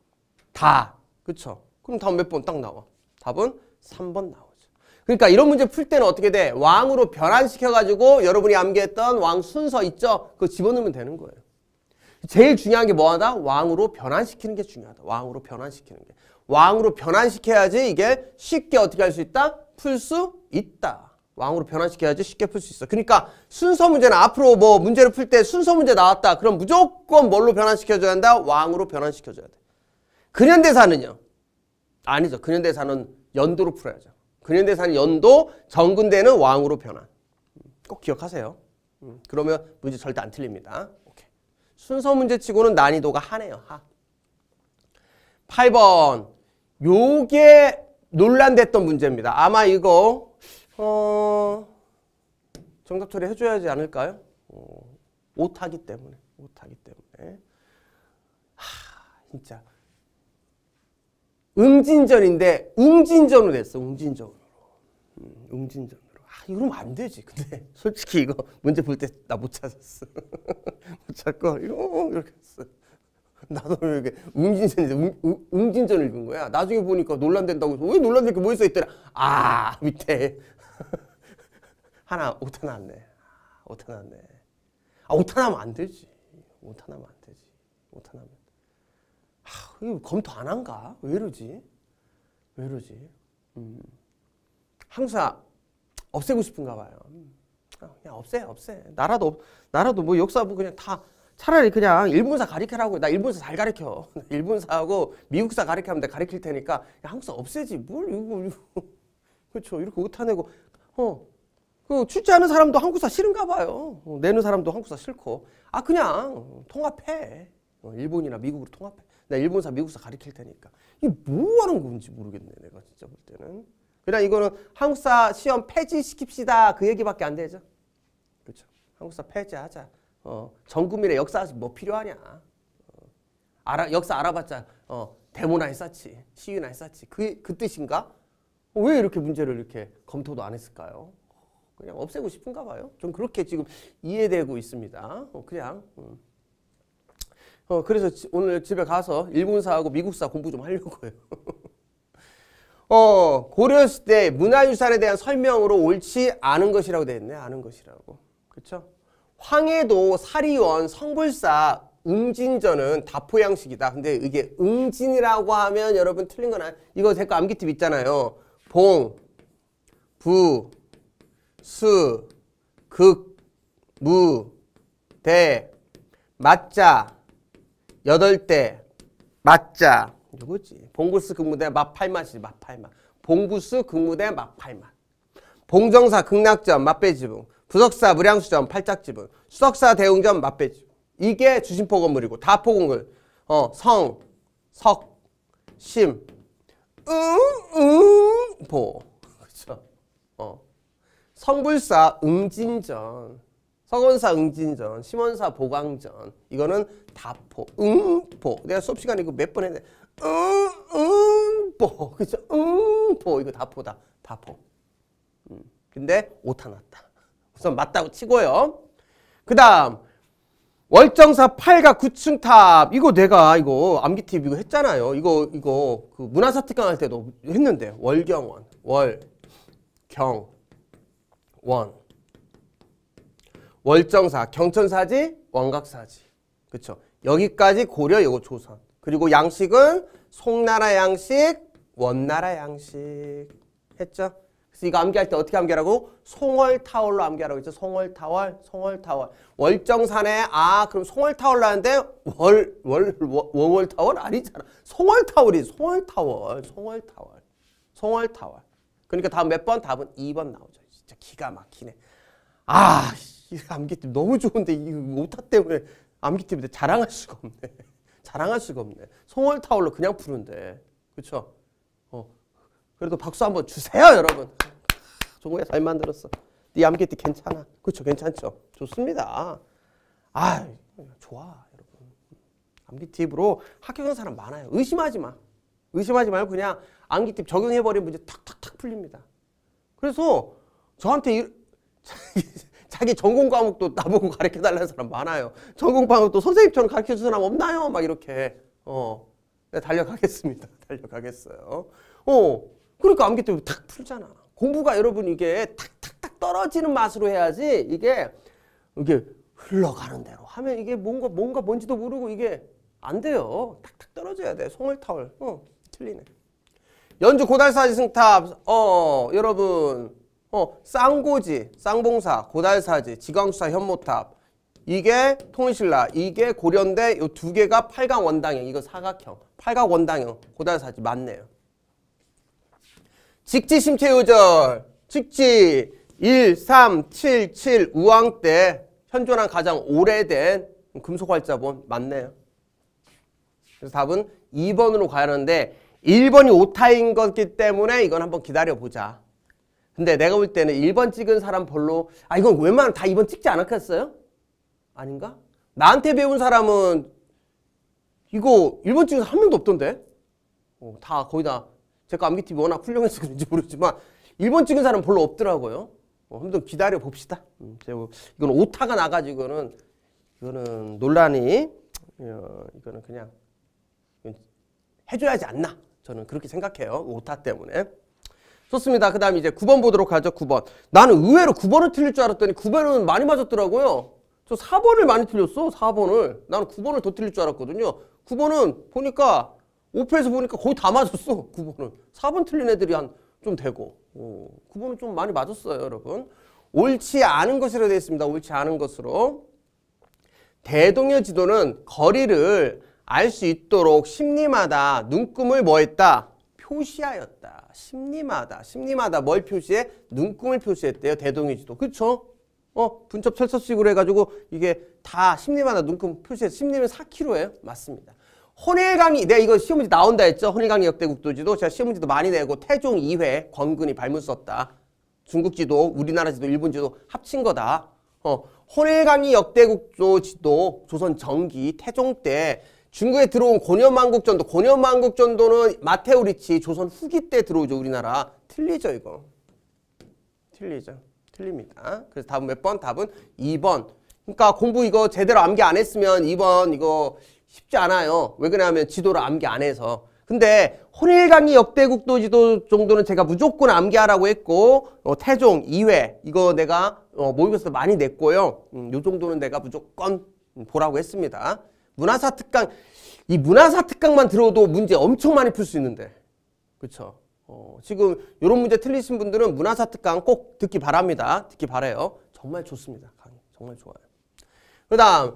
[SPEAKER 1] 다. 그렇죠? 그럼 답 몇 번 딱 나와? 답은 3번 나와. 그러니까 이런 문제 풀 때는 어떻게 돼? 왕으로 변환시켜가지고 여러분이 암기했던 왕 순서 있죠? 그거 집어넣으면 되는 거예요. 제일 중요한 게 뭐하다? 왕으로 변환시키는 게 중요하다. 왕으로 변환시키는 게. 왕으로 변환시켜야지 이게 쉽게 어떻게 할 수 있다? 풀 수 있다. 왕으로 변환시켜야지 쉽게 풀 수 있어. 그러니까 순서 문제는 앞으로 뭐 문제를 풀 때 순서 문제 나왔다. 그럼 무조건 뭘로 변환시켜줘야 한다? 왕으로 변환시켜줘야 돼. 근현대사는요? 아니죠. 근현대사는 연도로 풀어야죠. 근현대사는 연도, 정근대는 왕으로 변환. 꼭 기억하세요. 음, 그러면 문제 절대 안 틀립니다. 오케이. 순서 문제치고는 난이도가 하네요. 하. 8번 요게 논란됐던 문제입니다. 아마 이거 어... 정답 처리 해줘야지 않을까요? 어... 오타기 때문에 오타기 때문에 하 진짜 응진전인데 응진전으로 어 응진전으로 응진전으로 음, 아 이러면 안 되지 근데 솔직히 이거 문제 볼 때 나 못 찾았어 (laughs) 못 찾고 이거 이렇게 했어 (laughs) 나도 이렇게 웅진전인데 진전을 읽은 거야. 나중에 보니까 논란된다고 해서 왜 논란될게 뭐 있어 있더라. 아 밑에 (laughs) 하나 오타 나왔네. 오타 나왔네. 아 오타 나면 아, 안 되지. 오타 나면 안 되지. 오타 나면. 아 이거 검토 안 한가? 왜 이러지? 왜 이러지? 음. 항상 없애고 싶은가 봐요. 음. 아, 그냥 없애 없애. 나라도 나라도 뭐 역사부 그냥 다 차라리 그냥 일본사 가리켜라고 나 일본사 잘 가리켜 (laughs) 일본사하고 미국사 가리켜면 내가 가리킬 테니까 한국사 없애지 뭘 이거, (laughs) 그렇죠 이렇게 오타내고 어그 출제하는 사람도 한국사 싫은가 봐요 어, 내는 사람도 한국사 싫고 아 그냥 통합해 어, 일본이나 미국으로 통합해 나 일본사 미국사 가리킬 테니까 이게 뭐 하는 건지 모르겠네 내가 진짜 볼 때는 그냥 이거는 한국사 시험 폐지시킵시다 그 얘기밖에 안 되죠 그렇죠 한국사 폐지하자 어, 전 국민의 역사 뭐 필요하냐. 어, 알아, 역사 알아봤자 어, 데모나 했었지. 시위나 했었지. 그, 그 뜻인가? 왜 이렇게 문제를 이렇게 검토도 안 했을까요? 그냥 없애고 싶은가 봐요. 좀 그렇게 지금 이해되고 있습니다. 어, 그냥. 음. 어, 그래서 오늘 집에 가서 일본사하고 미국사 공부 좀 하려고요. (laughs) 어, 고려시대 문화유산에 대한 설명으로 옳지 않은 것이라고 되어 있네. 아는 것이라고. 그렇죠? 황해도, 사리원, 성불사, 응진전은 다포양식이다. 근데 이게 응진이라고 하면 여러분 틀린 건 아니. 이거 제거 암기팁 있잖아요. 봉, 부, 수, 극, 무, 대, 맞자, 여덟 대, 맞자. 누구지? 봉구스 극무대 마팔맛이지, 마팔맛. 봉구스 극무대 마팔맛. 봉정사 극락전 맛배지붕. 부석사 무량수점 팔짝지분 수석사 대웅점 맛배집 이게 주심포 건물이고 다포 건물 어, 성, 석, 심, 응, 응, 포그죠 어. 성불사 응진전 성원사 응진전 심원사 보광전 이거는 다포 응포 음, 내가 수업시간에 이거 몇 번 했는데 응응포 음, 음, 그죠 응포 이거 다포다 다포 음. 근데 오타 났다 우선 맞다고 치고요. 그 다음 월정사 8가 9층탑 이거 내가 이거 암기팁 이거 했잖아요. 이거 이거 그 문화사 특강 할 때도 했는데 월경원 월경원 월정사 경천사지 원각사지 그쵸 여기까지 고려 요거 조선 그리고 양식은 송나라 양식 원나라 양식 했죠. 그래서 이거 암기할 때 어떻게 암기하라고? 송월타월로 암기하라고 했죠. 송월타월, 송월타월. 월정산에 아 그럼 송월타월로 는데 월, 월 월월타월 아니잖아. 송월타월이 송월타월, 송월타월, 송월타월. 그러니까 다음 몇 번? 답은 2번 나오죠. 진짜 기가 막히네. 아, 이 암기팁 너무 좋은데 이 오타 때문에 암기팁인데 자랑할 수가 없네. (laughs) 자랑할 수가 없네. 송월타월로 그냥 푸는데. 그렇죠? 그래도 박수 한번 주세요, 여러분. 종우야 잘 만들었어. 네 암개띠 괜찮아. 그렇죠, 괜찮죠. 좋습니다. 아, 좋아, 여러분. 암기팁으로 합격한 사람 많아요. 의심하지 마. 의심하지 말고 그냥 암기팁 적용해버리면 이제 탁탁탁 풀립니다. 그래서 저한테 일, 자기, (laughs) 자기 전공 과목도 나보고 가르쳐달라는 사람 많아요. 전공 과목도 선생님처럼 가르쳐준 사람 없나요? 막 이렇게. 어, 네, 달려가겠습니다. (laughs) 달려가겠어요. 어, 그러니까 암기 때문에 탁 풀잖아. 공부가 여러분 이게 탁탁탁 떨어지는 맛으로 해야지 이게 이게 흘러가는 대로 하면 이게 뭔가 뭔가 뭔지도 모르고 이게 안 돼요. 탁탁 떨어져야 돼. 송을타올. 어, 틀리네. 연주 고달사 지승탑. 어, 어, 어, 여러분. 어, 쌍고지, 쌍봉사, 고달사지, 지광수사, 현모탑. 이게 통일신라, 이게 고려대데이 두 개가 팔각 원당형. 이거 사각형. 팔각 원당형. 고달사지 맞네요. 직지심체요절 직지 1377 우왕 때 현존한 가장 오래된 금속활자본 맞네요. 그래서 답은 2번으로 가야 하는데 1번이 오타인 것이기 때문에 이건 한번 기다려보자. 근데 내가 볼 때는 1번 찍은 사람 별로 아 이건 웬만하면 다 2번 찍지 않았겠어요? 아닌가? 나한테 배운 사람은 이거 1번 찍은 사람 한 명도 없던데? 어, 다 거의 다 제가 암기팀이 워낙 훌륭해서 그런지 모르지만 1번 찍은 사람 별로 없더라고요. 어, 한번 기다려 봅시다. 음, 제가 뭐 이건 오타가 나가지고는 이거는 논란이 어, 이거는 그냥 해줘야지 않나 저는 그렇게 생각해요. 오타 때문에. 좋습니다. 그 다음 이제 9번 보도록 하죠. 9번. 나는 의외로 9번을 틀릴 줄 알았더니 9번은 많이 맞았더라고요. 저 4번을 많이 틀렸어. 4번을. 나는 9번을 더 틀릴 줄 알았거든요. 9번은 보니까 오페에서 보니까 거의 다 맞았어. 9번은. 4번 틀린 애들이 한 좀 되고. 어, 9번은 좀 많이 맞았어요, 여러분. 옳지 않은 것으로 되어 있습니다. 옳지 않은 것으로. 대동여 지도는 거리를 알 수 있도록 심리마다 눈금을 뭐했다? 표시하였다. 심리마다. 심리마다 뭘 표시해? 눈금을 표시했대요. 대동여 지도. 그렇죠 어, 분첩 철서식으로 해가지고 이게 다 심리마다 눈금 표시해 심리는 4kg예요. 맞습니다. 혼일강의 내가 이거 시험문제 나온다 했죠. 혼일강의 역대국도지도 제가 시험문제도 많이 내고 태종 2회 권근이 발문 썼다. 중국지도 우리나라지도 일본지도 합친 거다. 어, 혼일강의 역대국도지도 조선 정기 태종 때 중국에 들어온 고려만국전도 고려만국전도는 마테오리치 조선 후기 때 들어오죠 우리나라 틀리죠 이거 틀리죠 틀립니다 그래서 답은 몇 번? 답은 2번 그러니까 공부 이거 제대로 암기 안 했으면 2번 이거 쉽지 않아요. 왜 그러냐면 지도를 암기 안 해서. 근데 혼일강의 역대국도 지도 정도는 제가 무조건 암기하라고 했고 어, 태종, 2회 이거 내가 어, 모의고사 많이 냈고요. 음, 요 정도는 내가 무조건 보라고 했습니다. 문화사 특강 이 문화사 특강만 들어도 문제 엄청 많이 풀 수 있는데 그렇죠? 어, 지금 이런 문제 틀리신 분들은 문화사 특강 꼭 듣기 바랍니다. 듣기 바래요. 정말 좋습니다. 강의 정말 좋아요. 그다음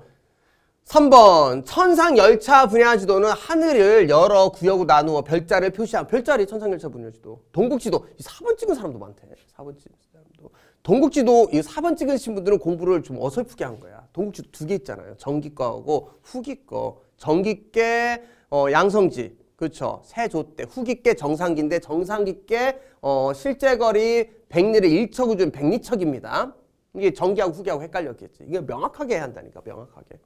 [SPEAKER 1] 3번 천상열차 분야지도는 하늘을 여러 구역으로 나누어 별자를 표시한 별자리 천상열차 분야지도 동국지도 이 4번 찍은 사람도 많대 4번 찍은 사람도 동국지도 이 4번 찍으신 분들은 공부를 좀 어설프게 한 거야 동국지도 두 개 있잖아요 전기과하고 후기과 전기께 어, 양성지 그렇죠 세조 때후기께 정상기인데 정상기께 어, 실제거리 백리를 일척을 준 백리척입니다 이게 전기하고 후기하고 헷갈렸겠지 이게 명확하게 해야 한다니까 명확하게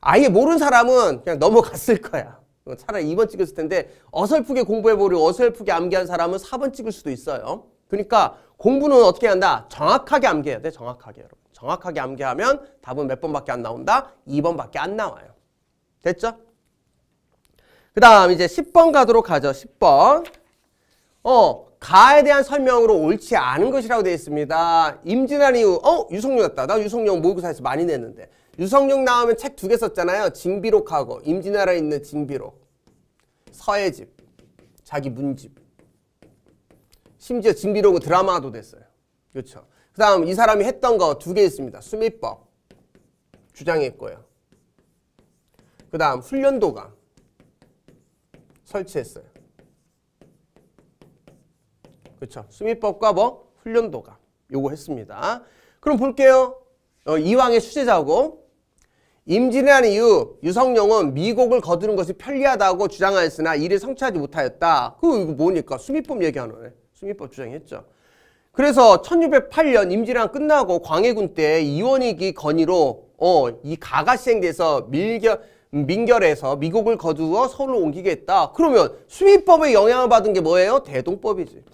[SPEAKER 1] 아예 모르는 사람은 그냥 넘어갔을 거야. 차라리 2번 찍었을 텐데 어설프게 공부해보려고 어설프게 암기한 사람은 4번 찍을 수도 있어요. 그러니까 공부는 어떻게 한다? 정확하게 암기해야 돼. 정확하게 여러분. 정확하게 암기하면 답은 몇 번밖에 안 나온다? 2번밖에 안 나와요. 됐죠? 그 다음 이제 10번 가도록 하죠. 10번. 어, 가에 대한 설명으로 옳지 않은 것이라고 되어 있습니다. 임진한 이후, 어? 유성룡이었다. 나 유성룡 모의고사에서 많이 냈는데. 유성룡 나오면 책 두 개 썼잖아요. 징비록하고 임진왜란 있는 징비록. 서해 집. 자기 문집. 심지어 징비록은 드라마도 됐어요. 그렇죠. 그 다음 이 사람이 했던 거 두 개 있습니다. 수미법. 주장했고요. 그 다음 훈련도감. 설치했어요. 그렇죠. 수미법과 뭐 훈련도감. 요거 했습니다. 그럼 볼게요. 어, 이왕의 수제자고 임진왜란 이후 유성룡은 미국을 거두는 것이 편리하다고 주장하였으나 이를 성취하지 못하였다. 그 이거 뭐니까 수미법 얘기하는 거네. 수미법 주장했죠. 그래서 1608년 임진왜란 끝나고 광해군 때 이원익이 건의로 어, 이 가가 시행돼서 밀결 민결해서 미국을 거두어 서울로 옮기겠다. 그러면 수미법의 영향을 받은 게 뭐예요? 대동법이지.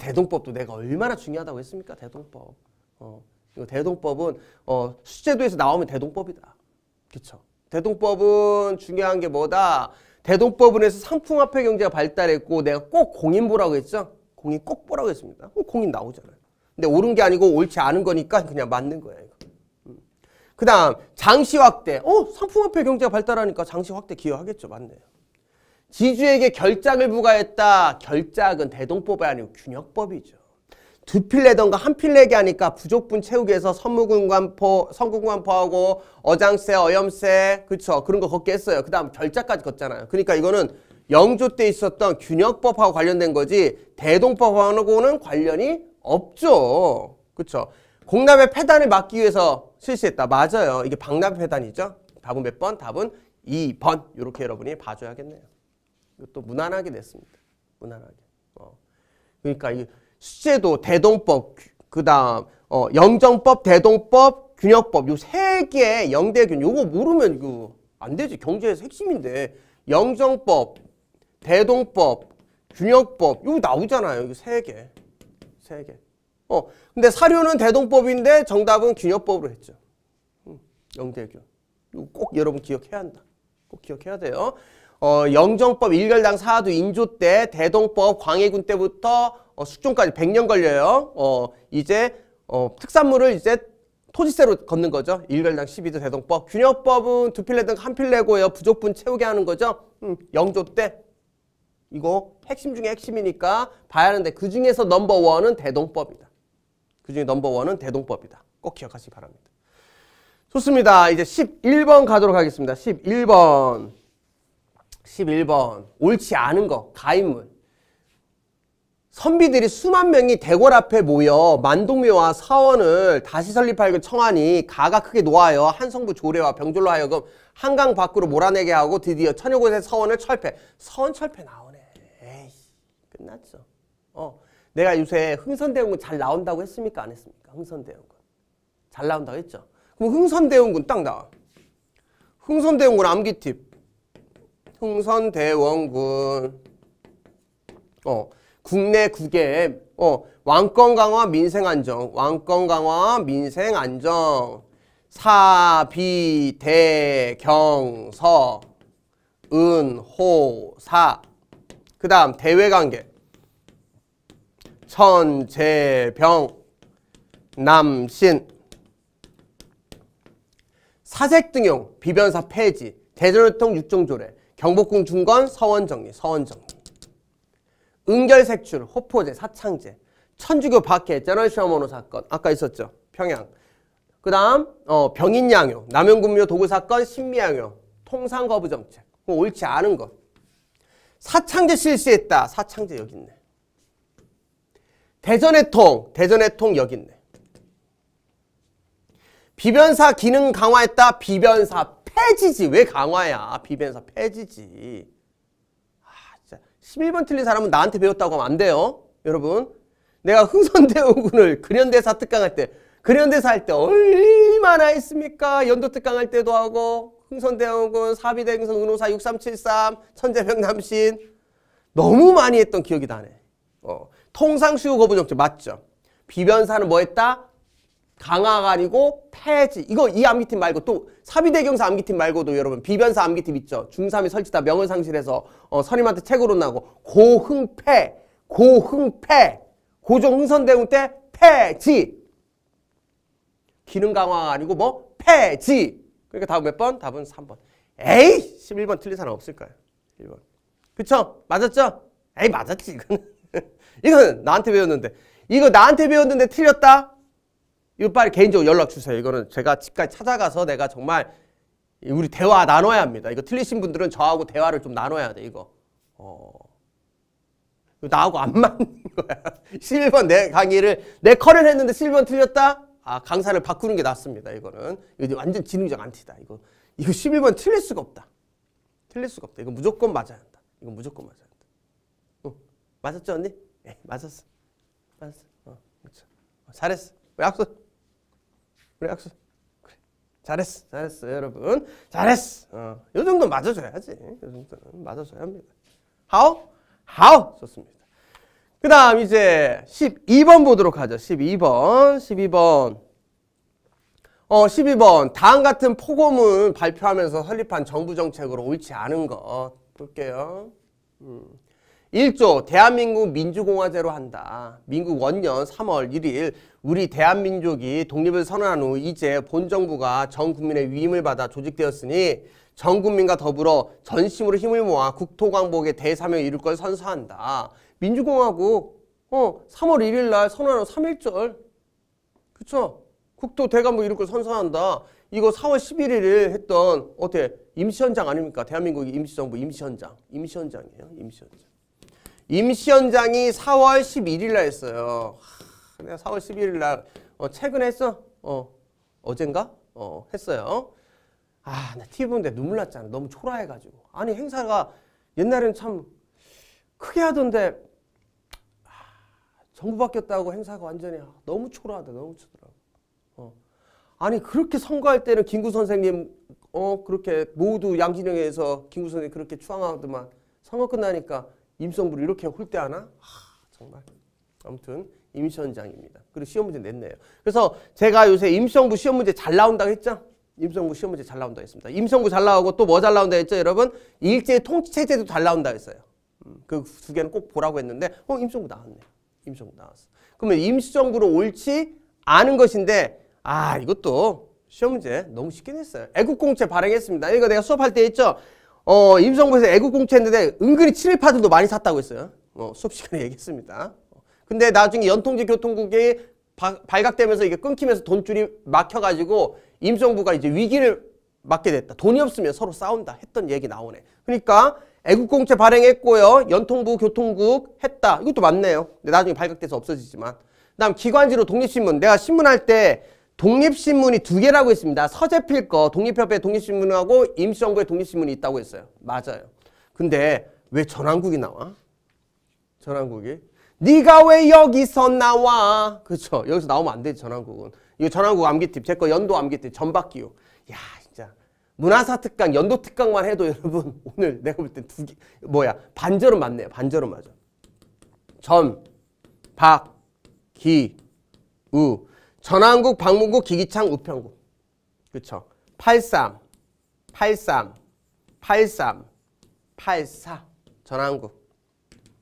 [SPEAKER 1] 대동법도 내가 얼마나 중요하다고 했습니까? 대동법. 어. 그 대동법은 어, 수제도에서 나오면 대동법이다. 그렇죠. 대동법은 중요한 게 뭐다? 대동법은에서 상품화폐 경제가 발달했고 내가 꼭 공인 보라고 했죠. 공인 꼭 보라고 했습니다. 공인 나오잖아요. 근데 옳은 게 아니고 옳지 않은 거니까 그냥 맞는 거야. 이그 음. 다음 장시 확대. 어? 상품화폐 경제가 발달하니까 장시 확대 기여하겠죠. 맞네요. 지주에게 결작을 부과했다. 결작은 대동법이 아니고 균형법이죠. 두 필레던가 한 필레게 하니까 부족분 채우기 위해서 선무군관포선군관포하고 어장세, 어염세, 그쵸? 그런 거 걷게 했어요. 그 다음 결자까지 걷잖아요. 그러니까 이거는 영조 때 있었던 균역법하고 관련된 거지 대동법하고는 관련이 없죠. 그쵸? 공남의 패단을 막기 위해서 실시했다. 맞아요. 이게 박남의 패단이죠. 답은 몇 번? 답은 2번. 이렇게 여러분이 봐줘야겠네요. 이것도 무난하게 됐습니다 무난하게. 어. 그러니까 이 수제도, 대동법, 그 다음 어, 영정법, 대동법, 균역법요 세 개의 영대균 요거 모르면 이거 안 되지 경제에서 핵심인데 영정법, 대동법, 균역법 요거 나오잖아요 이거 세 개, 세 개. 어 근데 사료는 대동법인데 정답은 균역법으로 했죠. 음, 영대균. 요거 꼭 여러분 기억해야 한다. 꼭 기억해야 돼요. 어, 영정법 일결당 사두 인조 때 대동법 광해군 때부터 어, 숙종까지 100년 걸려요. 어, 이제 어, 특산물을 이제 토지세로 걷는 거죠. 일결당 12조 대동법. 균형법은 두 필레 등한 필레고요. 부족분 채우게 하는 거죠. 음, 영조 때 이거 핵심 중에 핵심이니까 봐야 하는데 그 중에서 넘버원은 대동법이다. 그 중에 넘버원은 대동법이다. 꼭 기억하시기 바랍니다. 좋습니다. 이제 11번 가도록 하겠습니다. 11번. 11번 옳지 않은 거가인문 선비들이 수만 명이 대궐 앞에 모여 만동묘와 사원을 다시 설립하려고 청하니 가가 크게 놓아여 한성부 조례와 병졸로 하여금 한강 밖으로 몰아내게 하고 드디어 천여 곳의 사원을 철폐. 서원 철폐 나오네. 에이 끝났죠. 어, 내가 요새 흥선대원군 잘 나온다고 했습니까? 안 했습니까? 흥선대원군. 잘 나온다고 했죠. 그럼 흥선대원군 딱 나와. 흥선대원군 암기팁. 흥선대원군 어, 국내 국외 어, 왕권 강화 민생 안정 왕권 강화 민생 안정 사비대경서 은호사 그 다음 대외관계 천재병 남신 사색등용 비변사 폐지 대전의통 육종조례 경복궁 중건 서원정리 서원정리 은결색출 호포제 사창제 천주교 박해 제널시어머노 사건 아까 있었죠 평양 그 다음 어, 병인양요 남영군묘 도구사건 신미양요 통상거부정책 옳지 않은 것 사창제 실시했다 사창제 여기 있네 대전의 통 대전의 통 여기 있네 비변사 기능 강화했다 비변사 폐지지. 왜 강화야? 비변사 폐지지. 아, 진짜. 11번 틀린 사람은 나한테 배웠다고 하면 안 돼요. 여러분. 내가 흥선대오군을 근현대사 특강할 때 근현대사 할 때 얼마나 했습니까? 연도 특강할 때도 하고 흥선대오군, 사비대행성, 은호사, 6373, 천재병남신 너무 많이 했던 기억이 나네. 어. 통상수요 거부정책 맞죠? 비변사는 뭐 했다? 강화가리고 폐지 이거 이 암기팀 말고 또 사비대경사 암기팀 말고도 여러분 비변사 암기팀 있죠 중3이 설치다 명을 상실해서 어, 선임한테 책으로 나고 고흥패 고흥패 고종흥선대웅 때 폐지 기능 강화가 아니고 뭐 폐지 그러니까 답은 몇 번? 답은 3번 에이 11번 틀린 사람 없을 까요 1번 그쵸? 맞았죠? 에이 맞았지 이거는 (laughs) 이거는 나한테 배웠는데 이거 나한테 배웠는데 틀렸다? 이거 빨리 개인적으로 연락 주세요. 이거는 제가 집까지 찾아가서 내가 정말 우리 대화 나눠야 합니다. 이거 틀리신 분들은 저하고 대화를 좀 나눠야 돼, 이거. 어. 나하고 안 (laughs) 맞는 거야. 1 1번내 강의를, 내 컬을 했는데 1 1번 틀렸다? 아, 강사를 바꾸는 게 낫습니다, 이거는. 이거 완전 지능적 안티다, 이거. 이거 11번 틀릴 수가 없다. 틀릴 수가 없다. 이거 무조건 맞아야 한다. 이거 무조건 맞아야 한다. 응. 어. 맞았죠, 언니? 예, 맞았어. 맞았어. 어, 그렇죠. 어, 잘했어. 어, 약속. 그래 악수. 그래. 잘했어. 잘했어. 여러분. 잘했어. 어. 요 정도 맞아줘야지. 요 정도는 맞아줘야 합니다. 하 o 하 h 좋습니다. 그 다음 이제 12번 보도록 하죠. 12번. 12번. 어, 12번. 다음 같은 포고문 발표하면서 설립한 정부 정책으로 옳지 않은 것 볼게요. 음. 1조 대한민국 민주공화제로 한다. 민국 원년 3월 1일 우리 대한민족이 독립을 선언한 후 이제 본 정부가 전 국민의 위임을 받아 조직되었으니 전 국민과 더불어 전심으로 힘을 모아 국토광복의 대사명 이룰 걸 선사한다. 민주공화국 어 3월 1일 날 선언한 3일절 그쵸? 국토 대관복 이룰 걸 선사한다. 이거 4월 11일에 했던 어때 임시현장 아닙니까? 대한민국 임시정부 임시현장 임시현장이에요 임시현장. 임시연장이 4월 11일 날 했어요. 하, 내가 4월 11일 날 어, 최근에 했어? 어, 어젠가? 어, 했어요. 아, 나 TV 보는데 눈물 났잖아. 너무 초라해가지고. 아니, 행사가 옛날엔 참 크게 하던데 아, 정부 바뀌었다고 행사가 완전히 너무 초라하다. 너무 초더라고. 어. 아니, 그렇게 선거할 때는 김구 선생님 어 그렇게 모두 양진영에서 김구 선생님 그렇게 추앙하더만 선거 끝나니까 임성부를 이렇게 홀대하나? 하, 정말. 아무튼 임시원장입니다. 그리고 시험 문제 냈네요. 그래서 제가 요새 임성부 시험 문제 잘 나온다고 했죠? 임성부 시험 문제 잘 나온다고 했습니다. 임성부 잘 나오고 또 뭐 잘 나온다 고 했죠? 여러분 일제 통치체제도 잘 나온다고 했어요. 음, 그 두 개는 꼭 보라고 했는데 어 임성부 나왔네. 요 임성부 나왔어. 그러면 임시정부로 옳지 않은 것인데 아 이것도 시험 문제 너무 쉽게 냈어요. 애국공채 발행했습니다. 이거 내가 수업할 때 했죠? 어, 임성부에서 애국 공채했는데 은근히 친일파들도 많이 샀다고 했어요. 어, 수업 시간에 (laughs) 얘기했습니다. 근데 나중에 연통제 교통국이 바, 발각되면서 이게 끊기면서 돈줄이 막혀가지고 임성부가 이제 위기를 맞게 됐다. 돈이 없으면 서로 싸운다 했던 얘기 나오네. 그러니까 애국공채 발행했고요. 연통부 교통국 했다. 이것도 맞네요. 근데 나중에 발각돼서 없어지지만. 그다음 기관지로 독립신문. 내가 신문할 때 독립신문이 두 개라고 했습니다. 서재필 거 독립협회 독립신문하고 임시정부의 독립신문이 있다고 했어요. 맞아요. 근데 왜 전환국이 나와? 전환국이 네가 왜 여기서 나와? 그렇죠. 여기서 나오면 안 되지 전환국은. 이거 전환국 암기팁 제거 연도 암기팁 전박기요. 야 진짜 문화사특강 연도특강만 해도 (laughs) 여러분 오늘 내가 볼 땐 두개 뭐야 반절은 맞네요. 반절은 맞아. 전, 박, 기, 우 전환국, 방문국, 기기창, 우편국. 그쵸? 83, 83, 83, 84. 전환국.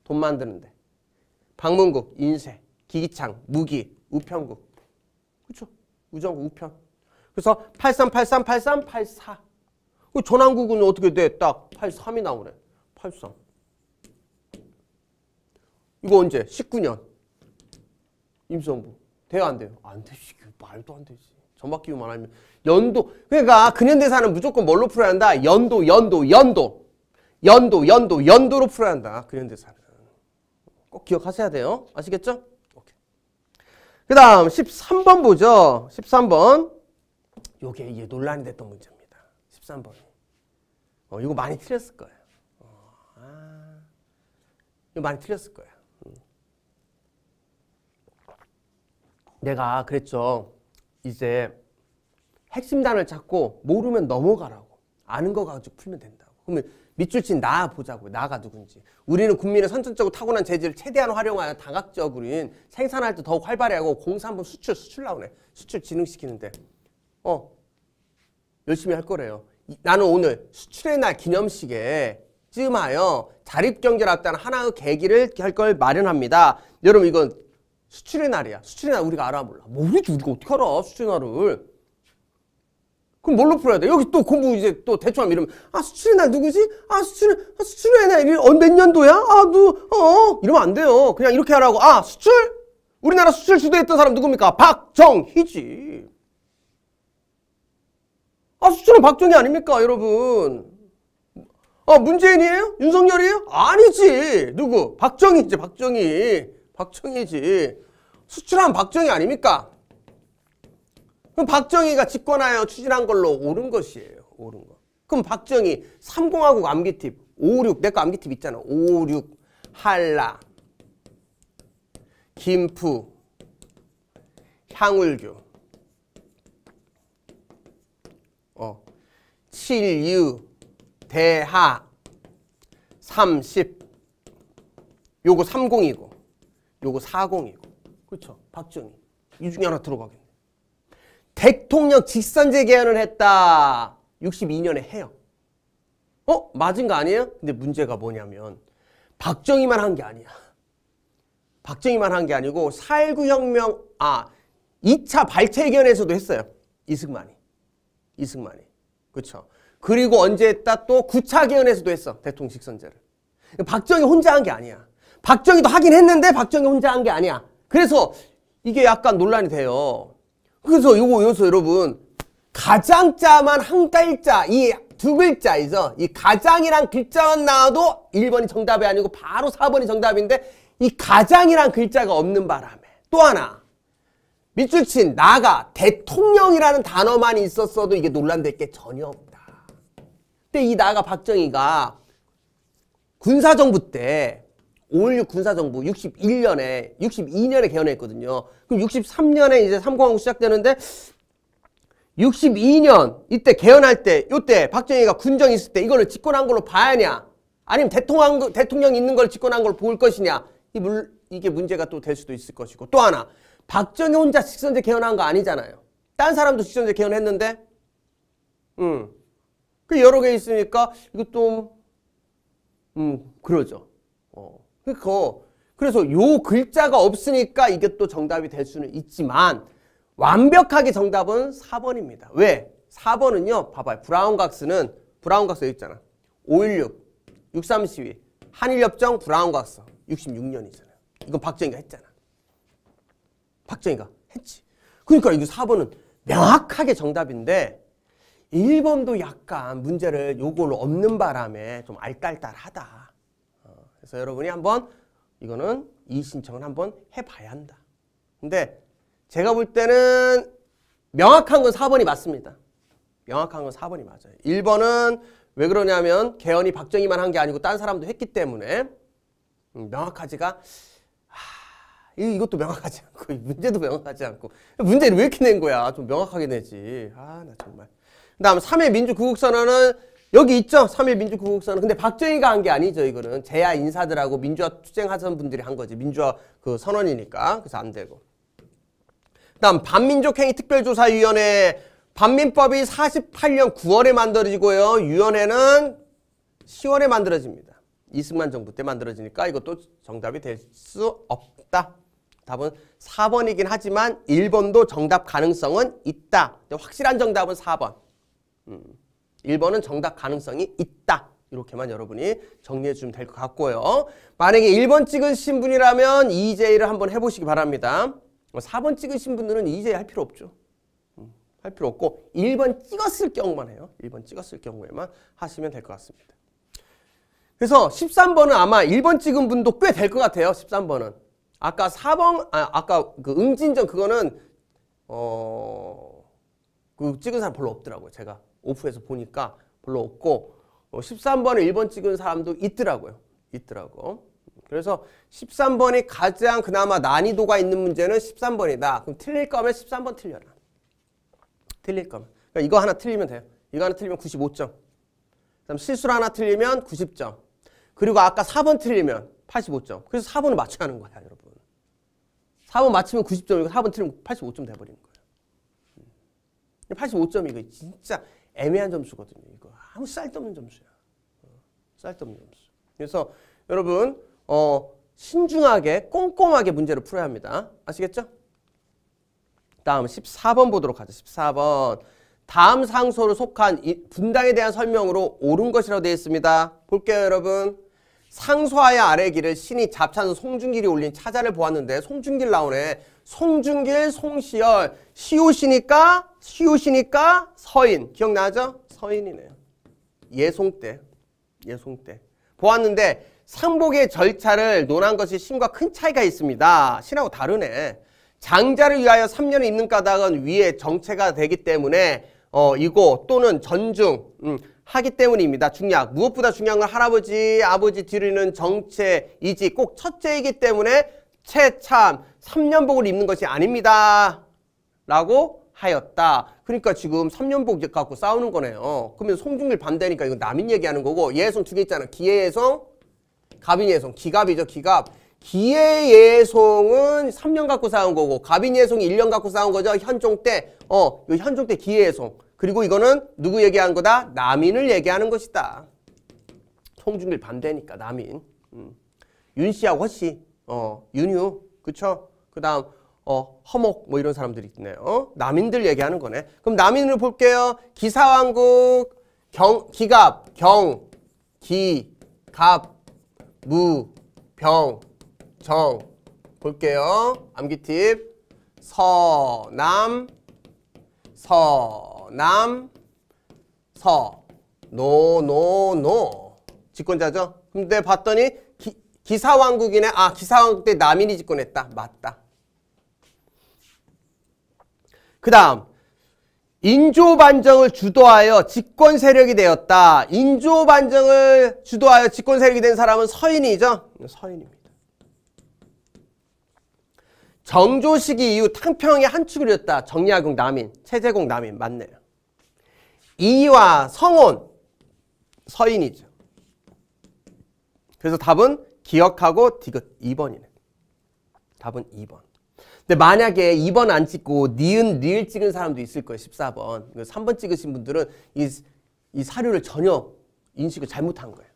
[SPEAKER 1] 돈 만드는데. 방문국, 인쇄, 기기창, 무기, 우편국. 그쵸? 우정국, 우편. 그래서 83, 83, 83, 84. 그 전환국은 어떻게 돼? 딱 83이 나오네. 83. 이거 언제? 19년. 임시부 돼요 안 돼요? 안 되지 말도 안 되지 점박기호만 하면 연도 그러니까 근현대사는 무조건 뭘로 풀어야 한다? 연도 연도 연도 연도 연도 연도로 풀어야 한다 근현대사는 꼭 기억하셔야 돼요 아시겠죠? 그 다음 13번 보죠 13번 요게 이게 논란이 됐던 문제입니다 13번 어, 이거 많이 틀렸을 거예요 어, 아. 이거 많이 틀렸을 거예요 내가 그랬죠. 이제 핵심단을 찾고 모르면 넘어가라고. 아는 거 가지고 풀면 된다고. 그러면 밑줄 친 나 보자고요. 나가 누군지. 우리는 국민의 선천적으로 타고난 재질을 최대한 활용하여 다각적인 으로 생산할 때 더욱 활발히 하고 공산품 수출, 수출 나오네. 수출 진흥시키는데. 어, 열심히 할 거래요. 이, 나는 오늘 수출의 날 기념식에 찜하여 자립경제를 앞는 하나의 계기를 할 걸 마련합니다. 여러분 이건 수출의 날이야. 수출의 날 우리가 알아 몰라. 모르지 우리가 어떻게 알아 수출의 날을. 그럼 뭘로 풀어야 돼? 여기 또 공부 이제 또 대충 하면 이러면 아 수출의 날 누구지? 아 수출 아, 수출의 날이 어, 몇 년도야? 아누어 어? 이러면 안 돼요. 그냥 이렇게 하라고 아 수출 우리나라 수출 주도했던 사람 누굽니까? 박정희지. 아 수출은 박정희 아닙니까 여러분? 어 문재인이에요? 윤석열이에요? 아니지 누구? 박정희지 박정희. 박정희지. 수출한 박정희 아닙니까? 그럼 박정희가 집권하여 추진한 걸로 옳은 것이에요. 옳은 거. 그럼 박정희 3공화국 암기팁 56내거 암기팁 있잖아. 56 한라 김푸 향울교 어 칠유 대하 30 요거 30이고 요거 40이고. 그렇죠. 박정희. 이 중에 하나 들어가겠네. 대통령 직선제 개헌을 했다. 62년에 해요. 어? 맞은 거 아니에요? 근데 문제가 뭐냐면 박정희만 한 게 아니야. 박정희만 한 게 아니고 4.19 혁명 아 2차 발췌견에서도 했어요. 이승만이. 이승만이. 그렇죠. 그리고 언제 했다 또 9차 개헌에서도 했어. 대통령 직선제를. 박정희 혼자 한 게 아니야. 박정희도 하긴 했는데 박정희 혼자 한 게 아니야. 그래서 이게 약간 논란이 돼요. 그래서 요거 여기서 여러분 가장자만 한 글자 이 두 글자이죠. 이 가장이란 글자만 나와도 1번이 정답이 아니고 바로 4번이 정답인데 이 가장이란 글자가 없는 바람에 또 하나 밑줄 친 나가 대통령이라는 단어만 있었어도 이게 논란될 게 전혀 없다. 근데 이 나가 박정희가 군사정부 때5.16 군사정부 61년에 62년에 개헌했거든요. 그럼 63년에 이제 3공화국 시작되는데 62년 이때 개헌할 때 이때 박정희가 군정 있을 때 이거를 집권한 걸로 봐야냐 하 아니면 대통령 대통령 있는 걸 집권한 걸로볼 것이냐 이 이게 문제가 또 될 수도 있을 것이고 또 하나 박정희 혼자 직선제 개헌한 거 아니잖아요. 딴 사람도 직선제 개헌했는데 음. 그 여러 개 있으니까 이것도 음 그러죠. 그거 그래서 요 글자가 없으니까 이게 또 정답이 될 수는 있지만 완벽하게 정답은 4번입니다. 왜? 4번은요. 봐봐요. 브라운 각스는 브라운 각서 있잖아. 516, 6 3시 한일협정 브라운 각서 66년이잖아요. 이건 박정희가 했잖아. 박정희가 했지. 그러니까 이거 4번은 명확하게 정답인데 1번도 약간 문제를 요걸로 없는 바람에 좀 알딸딸하다. 그래서 여러분이 한번 이거는 이의신청을 한번 해봐야 한다. 근데 제가 볼 때는 명확한 건 4번이 맞습니다. 명확한 건 4번이 맞아요. 1번은 왜 그러냐면 개헌이 박정희만 한 게 아니고 딴 사람도 했기 때문에 음, 명확하지가 하... 이것도 명확하지 않고 문제도 명확하지 않고 문제를 왜 이렇게 낸 거야. 좀 명확하게 내지. 아나 정말. 그 다음 3회 민주구국선언은 여기 있죠? 3일 민주국국선언. 근데 박정희가 한 게 아니죠, 이거는. 재야 인사들하고 민주화 투쟁하던 분들이 한 거지. 민주화 그 선언이니까. 그래서 안 되고. 다음 반민족행위 특별조사위원회 반민법이 48년 9월에 만들어지고요. 위원회는 10월에 만들어집니다. 이승만 정부 때 만들어지니까 이것도 정답이 될 수 없다. 답은 4번이긴 하지만 1번도 정답 가능성은 있다. 확실한 정답은 4번. 음. 1번은 정답 가능성이 있다. 이렇게만 여러분이 정리해 주면 될 것 같고요. 만약에 1번 찍으신 분이라면 EJ를 한번 해보시기 바랍니다. 4번 뭐 찍으신 분들은 EJ 할 필요 없죠. 음, 할 필요 없고 1번 찍었을 경우만 해요. 1번 찍었을 경우에만 하시면 될 것 같습니다. 그래서 13번은 아마 1번 찍은 분도 꽤 될 것 같아요. 13번은. 아까 4번, 아, 아까 그 응진전 그거는, 어, 그 찍은 사람 별로 없더라고요. 제가 오프에서 보니까 별로 없고 13번에 어, 1번 찍은 사람도 있더라고요. 있더라고. 그래서 13번이 가장 그나마 난이도가 있는 문제는 13번이다. 그럼 틀릴 거면 13번 틀려라. 틀릴 거면. 그러니까 이거 하나 틀리면 돼요. 이거 하나 틀리면 95점. 그다음 실수를 하나 틀리면 90점. 그리고 아까 4번 틀리면 85점. 그래서 4번을 맞춰야 하는 거야, 여러분. 4번 맞추면 90점이고 4번 틀리면 85점 돼버리는 거예요. 85점이 이거 진짜 애매한 점수거든요. 이거 아무 쌀데없는 점수야. 어, 쌀데없는 점수. 그래서 여러분 어, 신중하게 꼼꼼하게 문제를 풀어야 합니다. 아시겠죠? 다음 14번 보도록 하죠. 14번 다음 상소로 속한 분당에 대한 설명으로 옳은 것이라고 되어 있습니다. 볼게요 여러분. 상소하여 아래길을 신이 잡차 송중길이 올린 차자를 보았는데 송중길 나오네. 송중길, 송시열, 시옷이니까 시옷이니까 서인 기억나죠? 서인이네요. 예송 때 예송 때 보았는데 상복의 절차를 논한 것이 신과 큰 차이가 있습니다. 신하고 다르네. 장자를 위하여 3년을 입는 까닭은 위에 정체가 되기 때문에 어, 이고 또는 전중 음, 하기 때문입니다. 중략 무엇보다 중요한 건 할아버지, 아버지 뒤로는 정체이지 꼭 첫째이기 때문에 채참 3년복을 입는 것이 아닙니다. 라고 하였다. 그러니까 지금 3년복 갖고 싸우는 거네요. 그러면 송중길 반대니까 이거 남인 얘기하는 거고 예성 두개 있잖아. 기예성, 갑인예성. 기갑이죠. 기갑. 기예예송은 3년 갖고 싸운 거고 갑인예송이 1년 갖고 싸운 거죠. 현종 때. 어, 요 현종 때 기예예송. 그리고 이거는 누구 얘기한 거다? 남인을 얘기하는 것이다. 송중길 반대니까 남인. 음. 윤씨하고 허씨. 어, 윤유, 그쵸? 그 다음, 어, 허목, 뭐 이런 사람들이 있네요. 어? 남인들 얘기하는 거네. 그럼 남인으로 볼게요. 기사왕국, 경, 기갑, 경, 기, 갑, 무, 병, 정. 볼게요. 암기팁. 서남, 서남, 서, 노, 노, 노. 직권자죠? 근데 봤더니 기사왕국이네. 아, 기사왕국 때 남인이 집권했다. 맞다. 그 다음 인조반정을 주도하여 집권세력이 되었다. 인조반정을 주도하여 집권세력이 된 사람은 서인이죠. 서인입니다. 정조 시기 이후 탕평의 한 축을 이었다. 정약용 남인, 체제공 남인 맞네요. 이와 성온 서인이죠. 그래서 답은 기억하고 디귿 2번이네. 답은 2번. 근데 만약에 2번 안 찍고 니은 리을 찍은 사람도 있을 거예요. 14번. 3번 찍으신 분들은 이, 이 사료를 전혀 인식을 잘못한 거예요.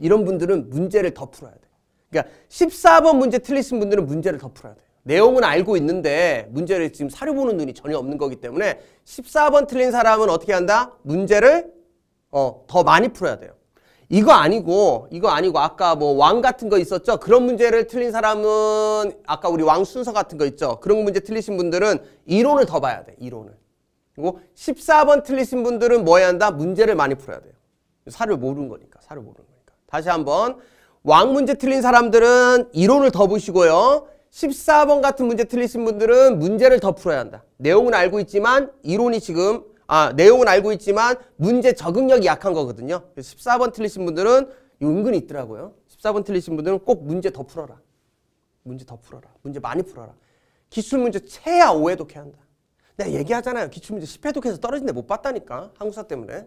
[SPEAKER 1] 이런 분들은 문제를 더 풀어야 돼요. 그러니까 14번 문제 틀리신 분들은 문제를 더 풀어야 돼요. 내용은 알고 있는데 문제를 지금 사료 보는 눈이 전혀 없는 거기 때문에 14번 틀린 사람은 어떻게 한다? 문제를 어, 더 많이 풀어야 돼요. 이거 아니고 이거 아니고 아까 뭐 왕 같은 거 있었죠? 그런 문제를 틀린 사람은 아까 우리 왕 순서 같은 거 있죠? 그런 문제 틀리신 분들은 이론을 더 봐야 돼. 이론을. 그리고 14번 틀리신 분들은 뭐 해야 한다? 문제를 많이 풀어야 돼요. 살을 모르는 거니까. 살을 모르는 거니까. 다시 한번 왕 문제 틀린 사람들은 이론을 더 보시고요. 14번 같은 문제 틀리신 분들은 문제를 더 풀어야 한다. 내용은 알고 있지만 이론이 지금 아, 내용은 알고 있지만 문제 적응력이 약한 거거든요. 14번 틀리신 분들은 은근히 있더라고요. 14번 틀리신 분들은 꼭 문제 더 풀어라. 문제 더 풀어라. 문제 많이 풀어라. 기출문제 최하 5회독해야 한다. 내가 얘기하잖아요. 기출문제 10회독해서 떨어진 데 못 봤다니까. 한국사 때문에.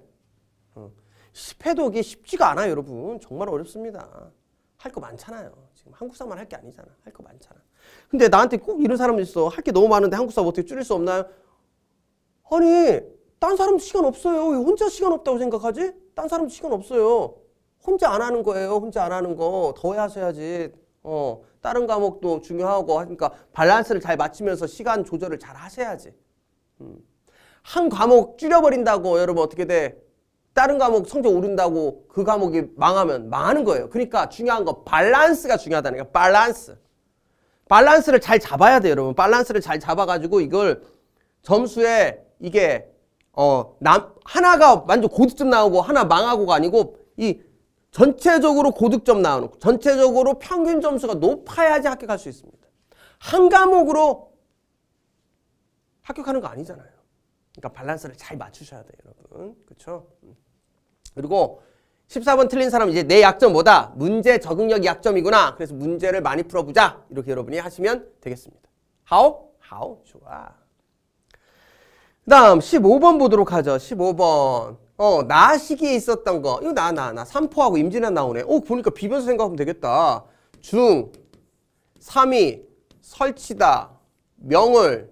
[SPEAKER 1] 10회독이 어. 쉽지가 않아요. 여러분. 정말 어렵습니다. 할 거 많잖아요. 지금 한국사만 할 게 아니잖아. 할 거 많잖아. 근데 나한테 꼭 이런 사람 있어. 할 게 너무 많은데 한국사 어떻게 줄일 수 없나요? 아니 딴 사람도 시간 없어요. 왜 혼자 시간 없다고 생각하지? 딴 사람도 시간 없어요. 혼자 안 하는 거예요. 혼자 안 하는 거. 더 하셔야지. 어, 다른 과목도 중요하고 하니까 밸런스를 잘 맞추면서 시간 조절을 잘 하셔야지. 음. 한 과목 줄여버린다고 여러분 어떻게 돼? 다른 과목 성적 오른다고 그 과목이 망하면 망하는 거예요. 그러니까 중요한 거 밸런스가 중요하다는 거예요. 밸런스. 밸런스를 잘 잡아야 돼요, 여러분. 밸런스를 잘 잡아가지고 이걸 점수에 이게 어, 남, 하나가 완전 고득점 나오고 하나 망하고가 아니고 이 전체적으로 고득점 나오는 전체적으로 평균 점수가 높아야지 합격할 수 있습니다. 한 과목으로 합격하는 거 아니잖아요. 그러니까 밸런스를 잘 맞추셔야 돼요, 여러분. 그렇죠? 그리고 14번 틀린 사람 이제 내 약점 뭐다? 문제 적응력 약점이구나. 그래서 문제를 많이 풀어보자. 이렇게 여러분이 하시면 되겠습니다. 하오? 하오? 좋아. 다음 15번 보도록 하죠. 15번. 어, 나 시기에 있었던 거. 이거 나, 나, 나. 삼포하고 임진아 나오네. 어, 보니까 비변수 생각하면 되겠다. 중, 삼이, 설치다, 명을,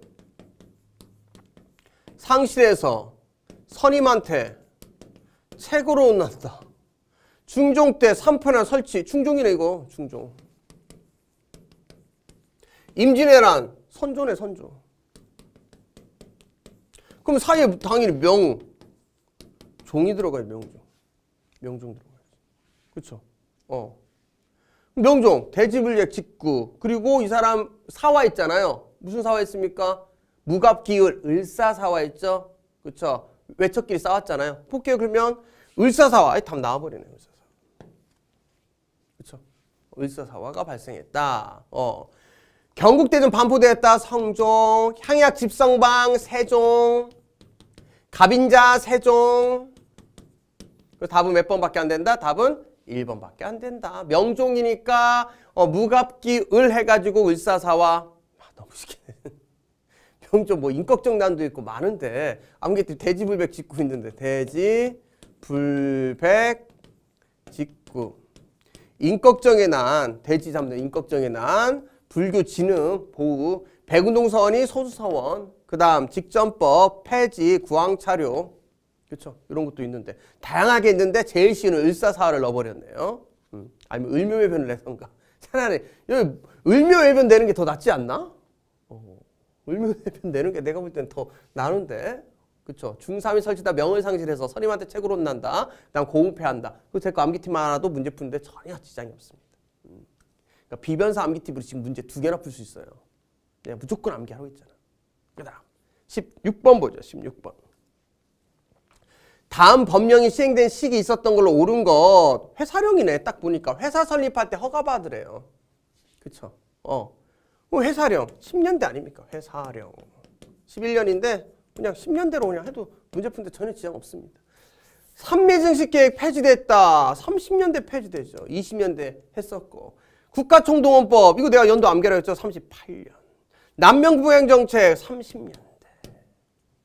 [SPEAKER 1] 상실해서, 선임한테, 책으로 혼났다. 중종 때 삼포나 설치. 충종이네, 이거. 중종. 임진왜란, 선조네, 선조. 그럼 사이에 당연히 명, 종이 들어가요, 명종. 명종 들어가요. 그쵸? 어. 명종, 대집을 예 직구. 그리고 이 사람 사화 있잖아요. 무슨 사화 있습니까? 무갑기을, 을사사화 있죠? 그쵸? 외척끼리 싸웠잖아요. 볼게 그러면. 을사사화. 아이, 답 나와버리네, 을사사화. 그쵸? 을사사화가 발생했다. 어. 경국대전 반포되었다. 성종, 향약 집성방, 세종, 갑인자 세종 그 답은 몇 번밖에 안 된다? 답은 1번밖에 안 된다. 명종이니까 어, 무갑기 을 해가지고 을사사와 아, 너무 쉽게 (laughs) 명종 뭐인격정단도 있고 많은데 아무튼 대지불백 짓고 있는데 대지불백 직구 인격정에난 대지 잡는 인격정에난 불교 진흥 보우 백운동서원이 소수서원 그 다음 직전법, 폐지, 구황차료 그렇죠. 이런 것도 있는데 다양하게 있는데 제일 쉬는 을사사화를 넣어버렸네요. 음. 아니면 을묘외변을 해선가. (laughs) 차라리 여기 을묘외변 되는 게 더 낫지 않나? 어. 을묘외변 되는 게 내가 볼 땐 더 나은데 그렇죠. 중삼이 설치다 명을 상실해서 선임한테 책으로 난다 그다음 공패한다. 그 제거 암기팀 하나도 문제 푸는데 전혀 지장이 없습니다. 음. 그러니까 비변사 암기팁으로 지금 문제 두 개나 풀 수 있어요. 그냥 무조건 암기하고 했잖아. 그다음 16번 보죠. 16번. 다음 법령이 시행된 시기 있었던 걸로 옳은 것 회사령이네. 딱 보니까 회사 설립할 때 허가 받으래요. 그쵸? 어. 어 회사령 10년대 아닙니까? 회사령 11년인데 그냥 10년대로 그냥 해도 문제 푼데 전혀 지장 없습니다. 산미증식 계획 폐지됐다. 30년대 폐지되죠. 20년대 했었고. 국가총동원법 이거 내가 연도 암기라 했죠. 38년. 남명부행 정책 30년대.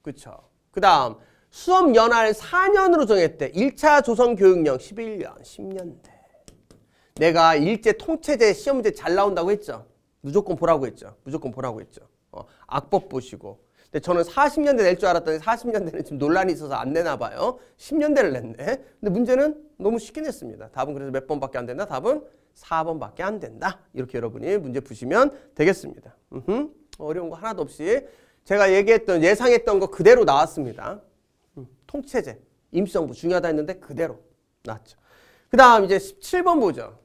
[SPEAKER 1] 그쵸. 그 다음 수업 연한 4년으로 정했대. 1차 조선 교육령 11년, 10년대. 내가 일제 통체제 시험 문제 잘 나온다고 했죠. 무조건 보라고 했죠. 무조건 보라고 했죠. 어, 악법 보시고. 근데 저는 40년대 낼 줄 알았더니 40년대는 지금 논란이 있어서 안 내나 봐요. 10년대를 냈네. 근데 문제는 너무 쉽게 냈습니다. 답은 그래서 몇 번밖에 안 된다. 답은 4번밖에 안 된다. 이렇게 여러분이 문제 푸시면 되겠습니다. 으흠. 어려운 거 하나도 없이 제가 얘기했던 예상했던 거 그대로 나왔습니다. 음, 통체제, 임시정부 중요하다 했는데 그대로 나왔죠. 그 다음 이제 17번 보죠.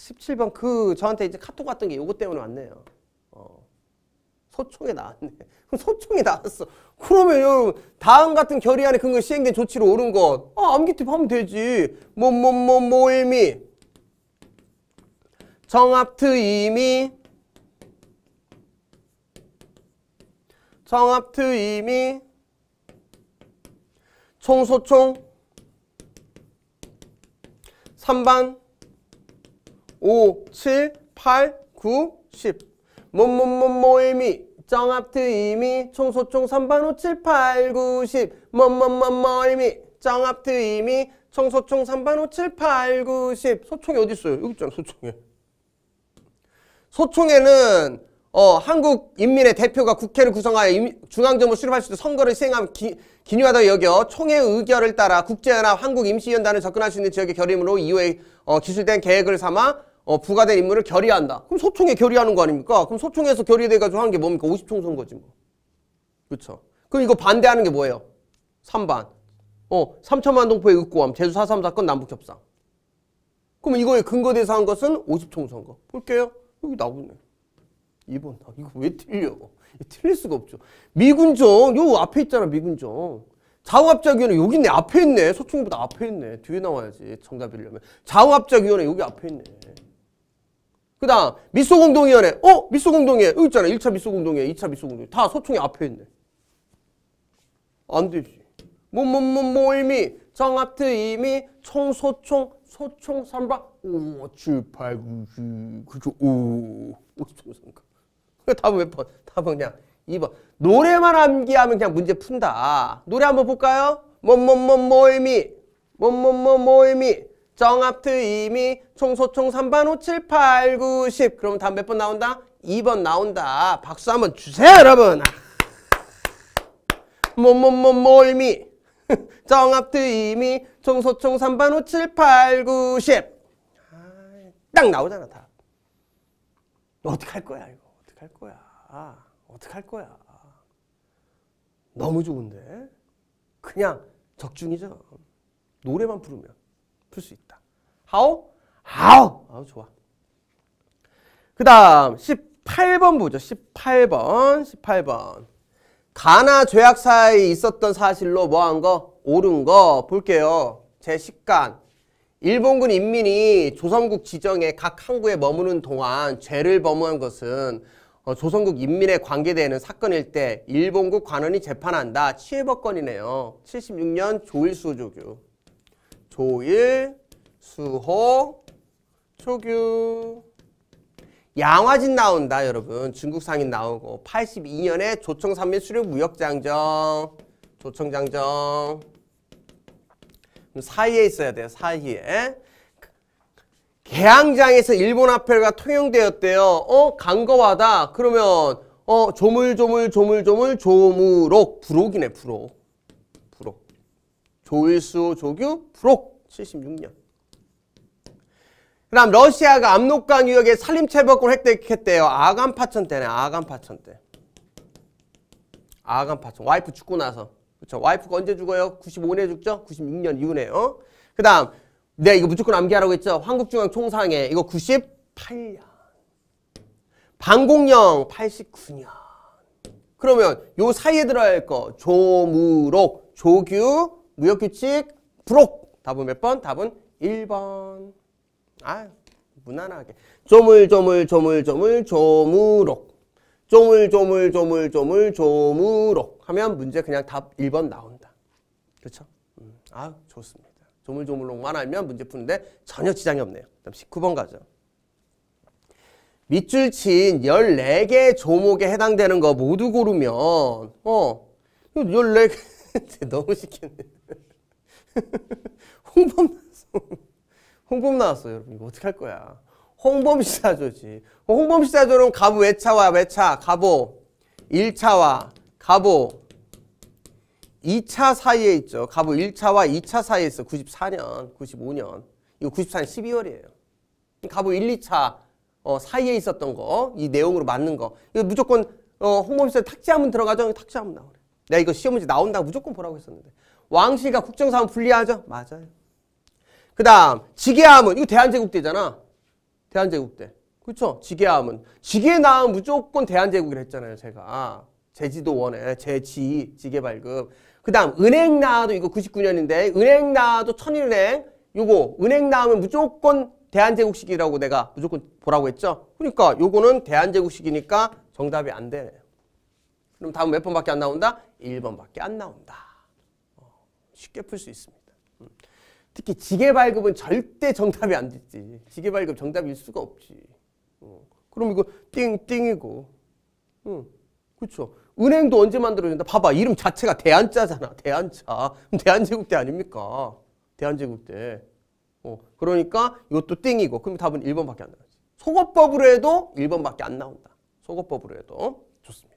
[SPEAKER 1] 17번 그 저한테 이제 카톡 왔던 게 요거 때문에 왔네요. 어, 소총에 나왔네. 그럼 (laughs) 소총이 나왔어. 그러면 여러분 다음 같은 결의안에 근거 시행된 조치로 옳은 것. 아, 암기팁 하면 되지. 뭐뭐뭐 모일미. 뭐, 뭐, 뭐, 정합트 이미 성합 트임이 총소총 3반 5, 7, 8, 9, 10 몸몸몸 모임이 정합 트임이 총소총 3반 5, 7, 8, 9, 10 몸몸몸 모임이 정합 트임이 총소총 3반 5, 7, 8, 9, 10 소총이 어디 있어요? 여기 있잖아 소총에 소총에는 어, 한국 인민의 대표가 국회를 구성하여 중앙정부 수립할 수 있도록 선거를 시행함 기, 기념하다 여겨 총회 의결을 따라 국제연합 한국 임시연단을 접근할 수 있는 지역의 결의문으로 이후에 어, 기술된 계획을 삼아 어, 부과된 임무를 결의한다. 그럼 소총에 결의하는 거 아닙니까? 그럼 소총에서 결의돼가지고 한게 뭡니까? 50총 선거지 뭐. 그렇죠 그럼 이거 반대하는 게 뭐예요? 3반. 어, 3천만 동포의 의구함, 제주 4.3 사건 남북협상. 그럼 이거에 근거대서한 것은 50총 선거. 볼게요. 여기 나오네. 2번. 아, 이거 왜 틀려? 틀릴 수가 없죠. 미군정. 요 앞에 있잖아, 미군정. 좌우합작위원회 여기 있네. 앞에 있네. 소총보다 앞에 있네. 뒤에 나와야지. 정답이려면. 좌우합작위원회 여기 앞에 있네. 그 다음 미소공동위원회. 어? 미소공동회 여기 있잖아. 1차 미소공동회 2차 미소공동회다 소총이 앞에 있네. 안 되지. 뭐, 뭐, 뭐, 모임이, 뭐 정합트 이미, 총소총, 소총 삼박, 오, 7, 8, 9, 1 그죠, 오, 오, 총삼 답은 몇 번? 답은 그냥 2번. 노래만 암기하면 그냥 문제 푼다. 노래 한번 볼까요? 뭐뭐뭐 모임이 뭐뭐뭐 모임이 정합트 이미 총소총 3반 5 7 8 9 10 그러면 다음 몇 번 나온다? 2번 나온다. 박수 한번 주세요 여러분. 뭐뭐뭐 모임이 (laughs) 정합트 이미 총소총 3반 5 7 8 9 10딱 나오잖아 다. 너 어떻게 할 거야 이거. 어떡할 거야? 어떡할 거야? 너무 좋은데? 그냥 적중이죠. 노래만 부르면 풀 수 있다. 하오? 하오! 아우 좋아. 그 다음 18번 보죠. 18번. 18번. 가나 죄악 사이에 있었던 사실로 뭐한 거? 옳은 거 볼게요. 제1간 일본군 인민이 조선국 지정에 각 항구에 머무는 동안 죄를 범한 것은 어, 조선국 인민에 관계되는 사건일 때 일본국 관원이 재판한다. 7해법건이네요 76년 조일수 조규. 조일수호 초규 양화진 나온다 여러분. 중국 상인 나오고 82년에 조청 삼민 수륙 무역장정. 조청장정. 사이에 있어야 돼요. 사이에. 개항장에서 일본 화폐가 통용되었대요. 어? 강거하다. 그러면 어 조물조물조물조물 조무록 부록이네 부록. 부록. 조일수 조규 부록 76년. 그다음 러시아가 압록강 유역에 산림체벌권 획득했대요. 아간파천 때네. 아간파천 때. 아간파천. 와이프 죽고 나서. 그렇 와이프가 언제 죽어요? 95년에 죽죠? 96년 이후네요. 어? 그 다음 내가 이거 무조건 암기하라고 했죠. 한국중앙 총상해. 이거 98년. 방공령 89년. 그러면 요 사이에 들어야 할 거. 조무록, 조규, 무역규칙, 부록. 답은 몇 번? 답은 1번. 아, 무난하게. 조물조물조물조물 조무록. 조물조물조물조물 조무록 하면 문제 그냥 답 1번 나온다. 그렇죠? 음, 아, 좋습니다. 조물조물록만 알면 문제 푸는데 전혀 지장이 없네요. 그럼 19번 가죠. 밑줄 친 14개 조목에 해당되는 거 모두 고르면 어 14개 (laughs) 너무 시켰네 (laughs) 홍범 나왔어 홍범 나왔어 여러분 이거 어떡할 거야 홍범시사조지 홍범시사조는 가부 외차와 외차 가보 1차와 가보 2차 사이에 있죠. 가부 1차와 2차 사이에 있어. 94년, 95년. 이거 94년 12월이에요. 가부 1, 2차 어, 사이에 있었던 거, 이 내용으로 맞는 거. 이거 무조건 어, 홍범시에 탁지하면 들어가죠. 탁지하면 나오래. 내가 이거 시험 문제 나온다고 무조건 보라고 했었는데. 왕실과 국정사무 분리하죠. 맞아요. 그 다음 지게함은 이거 대한제국대잖아. 대한제국대. 그렇죠? 지게함은 지게 나면 무조건 대한제국이라 했잖아요. 제가. 제지도원에 제지, 지게 발급. 그 다음 은행 나도 이거 99년인데 은행 나도 천일은행 요거 은행 나오면 무조건 대한제국식이라고 내가 무조건 보라고 했죠. 그러니까 요거는 대한제국식이니까 정답이 안 되네요. 그럼 다음 몇 번밖에 안 나온다? 1번밖에 안 나온다. 어, 쉽게 풀 수 있습니다. 음. 특히 지게 발급은 절대 정답이 안 되지. 지게 발급 정답일 수가 없지. 어, 그럼 이거 띵띵이고. 응. 그렇죠. 은행도 언제 만들어진다? 봐봐 이름 자체가 대한자잖아 대한자 대한제국 때 아닙니까? 대한제국 때 어, 그러니까 이것도 땡이고 그럼 답은 1번밖에 안 나오지 속어법으로 해도 1번밖에 안 나온다 속어법으로 해도 좋습니다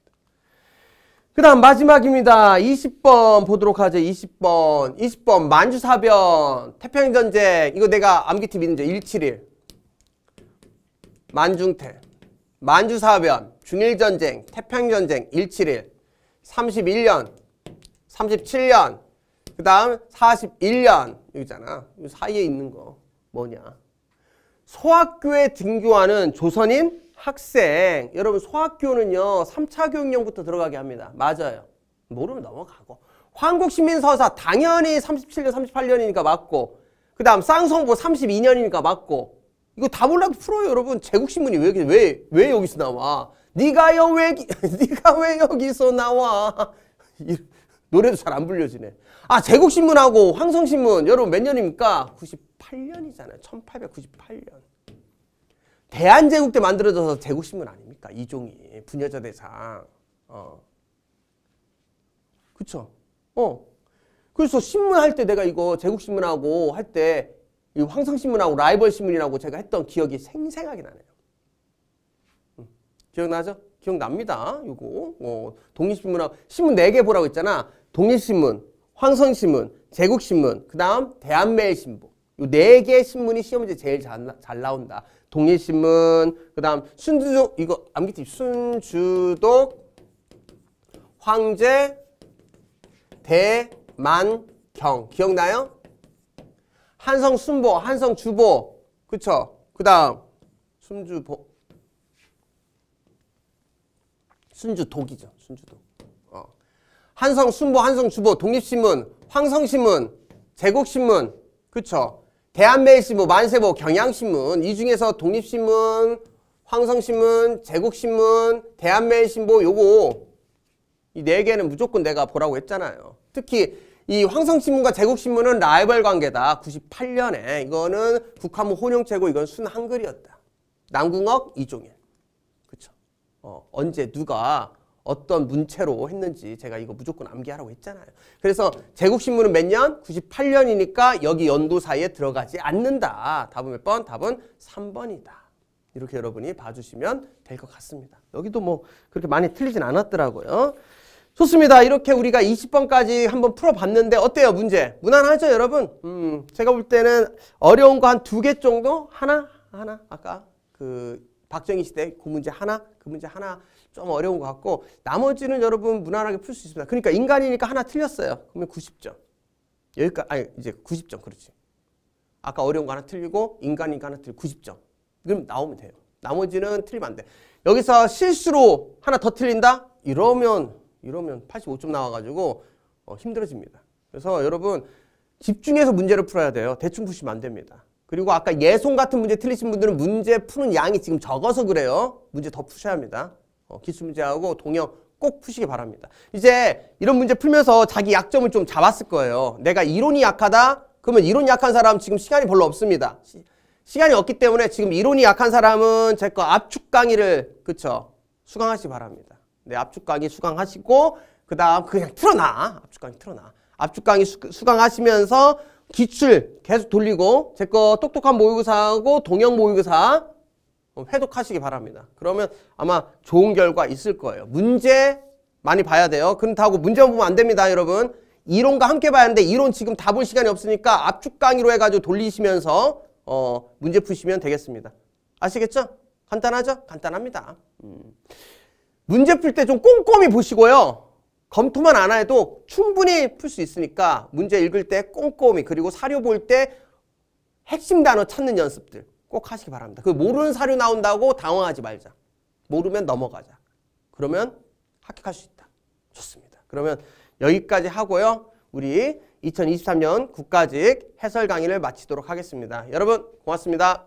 [SPEAKER 1] 그 다음 마지막입니다 20번 보도록 하죠 20번 20번 만주사변 태평양전쟁 이거 내가 암기팁 있는지171 만중태 만주사변, 중일전쟁, 태평전쟁 171, 31년, 37년, 그 다음 41년 여기잖아. 이기 사이에 있는 거 뭐냐. 소학교에 등교하는 조선인 학생 여러분 소학교는요 3차 교육령부터 들어가게 합니다. 맞아요. 모르면 넘어가고 한국시민서사 당연히 37년 38년이니까 맞고 그 다음 쌍성보 32년이니까 맞고 이거 다 몰라도 풀어요 여러분 제국신문이 왜, 왜, 왜 여기서 나와 네가 여 왜, (laughs) 네가 왜 여기서 나와 (laughs) 노래도 잘 안 불려지네 아 제국신문하고 황성신문 여러분 몇 년입니까? 98년이잖아요 1898년 대한제국 때 만들어져서 제국신문 아닙니까? 이종이 분여자 대상 어. 그쵸? 어. 그래서 신문 할때 내가 이거 제국신문하고 할때 이 황성신문하고 라이벌신문이라고 제가 했던 기억이 생생하게 나네요. 음, 기억나죠? 기억납니다. 이거 어, 독립신문하고 신문 4개 보라고 했잖아. 독립신문, 황성신문, 제국신문, 그 다음 대한매일신문. 이네개 신문이 시험 문제 제일 잘, 잘 나온다. 독립신문, 그 다음 순주독, 이거 암기팁, 순주독, 황제, 대만경. 기억나요? 한성 순보, 한성 주보. 그쵸? 그 다음, 순주보. 순주독이죠. 순주독. 어. 한성 순보, 한성 주보, 독립신문, 황성신문, 제국신문. 그쵸? 대한매일신문, 만세보, 경향신문. 이 중에서 독립신문, 황성신문, 제국신문, 대한매일신보 요거 이 네 개는 무조건 내가 보라고 했잖아요. 특히 이 황성신문과 제국신문은 라이벌 관계다. 98년에 이거는 북한무 혼용체고 이건 순 한글이었다. 남궁억 이종일. 그쵸? 어, 언제 누가 어떤 문체로 했는지 제가 이거 무조건 암기하라고 했잖아요. 그래서 제국신문은 몇 년? 98년이니까 여기 연도 사이에 들어가지 않는다. 답은 몇 번? 답은 3번이다. 이렇게 여러분이 봐주시면 될 것 같습니다. 여기도 뭐 그렇게 많이 틀리진 않았더라고요. 좋습니다. 이렇게 우리가 20번까지 한번 풀어봤는데 어때요? 문제 무난하죠 여러분? 음, 제가 볼 때는 어려운 거 한 두 개 정도? 하나? 하나? 아까 그 박정희 시대 그 문제 하나? 그 문제 하나 좀 어려운 것 같고 나머지는 여러분 무난하게 풀 수 있습니다. 그러니까 인간이니까 하나 틀렸어요. 그러면 90점. 여기까지 아니 이제 90점 그렇지. 아까 어려운 거 하나 틀리고 인간이니까 하나 틀리고 90점. 그럼 나오면 돼요. 나머지는 틀리면 안 돼. 여기서 실수로 하나 더 틀린다? 이러면 이러면 85점 나와가지고 어, 힘들어집니다. 그래서 여러분 집중해서 문제를 풀어야 돼요. 대충 푸시면 안 됩니다. 그리고 아까 예송 같은 문제 틀리신 분들은 문제 푸는 양이 지금 적어서 그래요. 문제 더 푸셔야 합니다. 어, 기술 문제하고 동영 꼭 푸시기 바랍니다. 이제 이런 문제 풀면서 자기 약점을 좀 잡았을 거예요. 내가 이론이 약하다? 그러면 이론이 약한 사람 지금 시간이 별로 없습니다. 시, 간이 없기 때문에 지금 이론이 약한 사람은 제 거 압축 강의를 그쵸 수강하시기 바랍니다. 네, 압축강의 수강하시고 그 다음 그냥 틀어놔. 압축강의 틀어놔. 압축강의 수, 강하시면서 기출 계속 돌리고 제거 똑똑한 모의고사하고 동영 모의고사 회독하시기 바랍니다. 그러면 아마 좋은 결과 있을 거예요. 문제 많이 봐야 돼요. 그렇다고 문제만 보면 안 됩니다. 여러분. 이론과 함께 봐야 하는데 이론 지금 다 볼 시간이 없으니까 압축 강의로 해가지고 돌리시면서 어, 문제 푸시면 되겠습니다. 아시겠죠? 간단하죠? 간단합니다. 음. 문제 풀 때 좀 꼼꼼히 보시고요. 검토만 안 해도 충분히 풀 수 있으니까 문제 읽을 때 꼼꼼히 그리고 사료 볼 때 핵심 단어 찾는 연습들 꼭 하시기 바랍니다. 그 모르는 사료 나온다고 당황하지 말자. 모르면 넘어가자. 그러면 합격할 수 있다. 좋습니다. 그러면 여기까지 하고요. 우리 2023년 국가직 해설 강의를 마치도록 하겠습니다. 여러분 고맙습니다.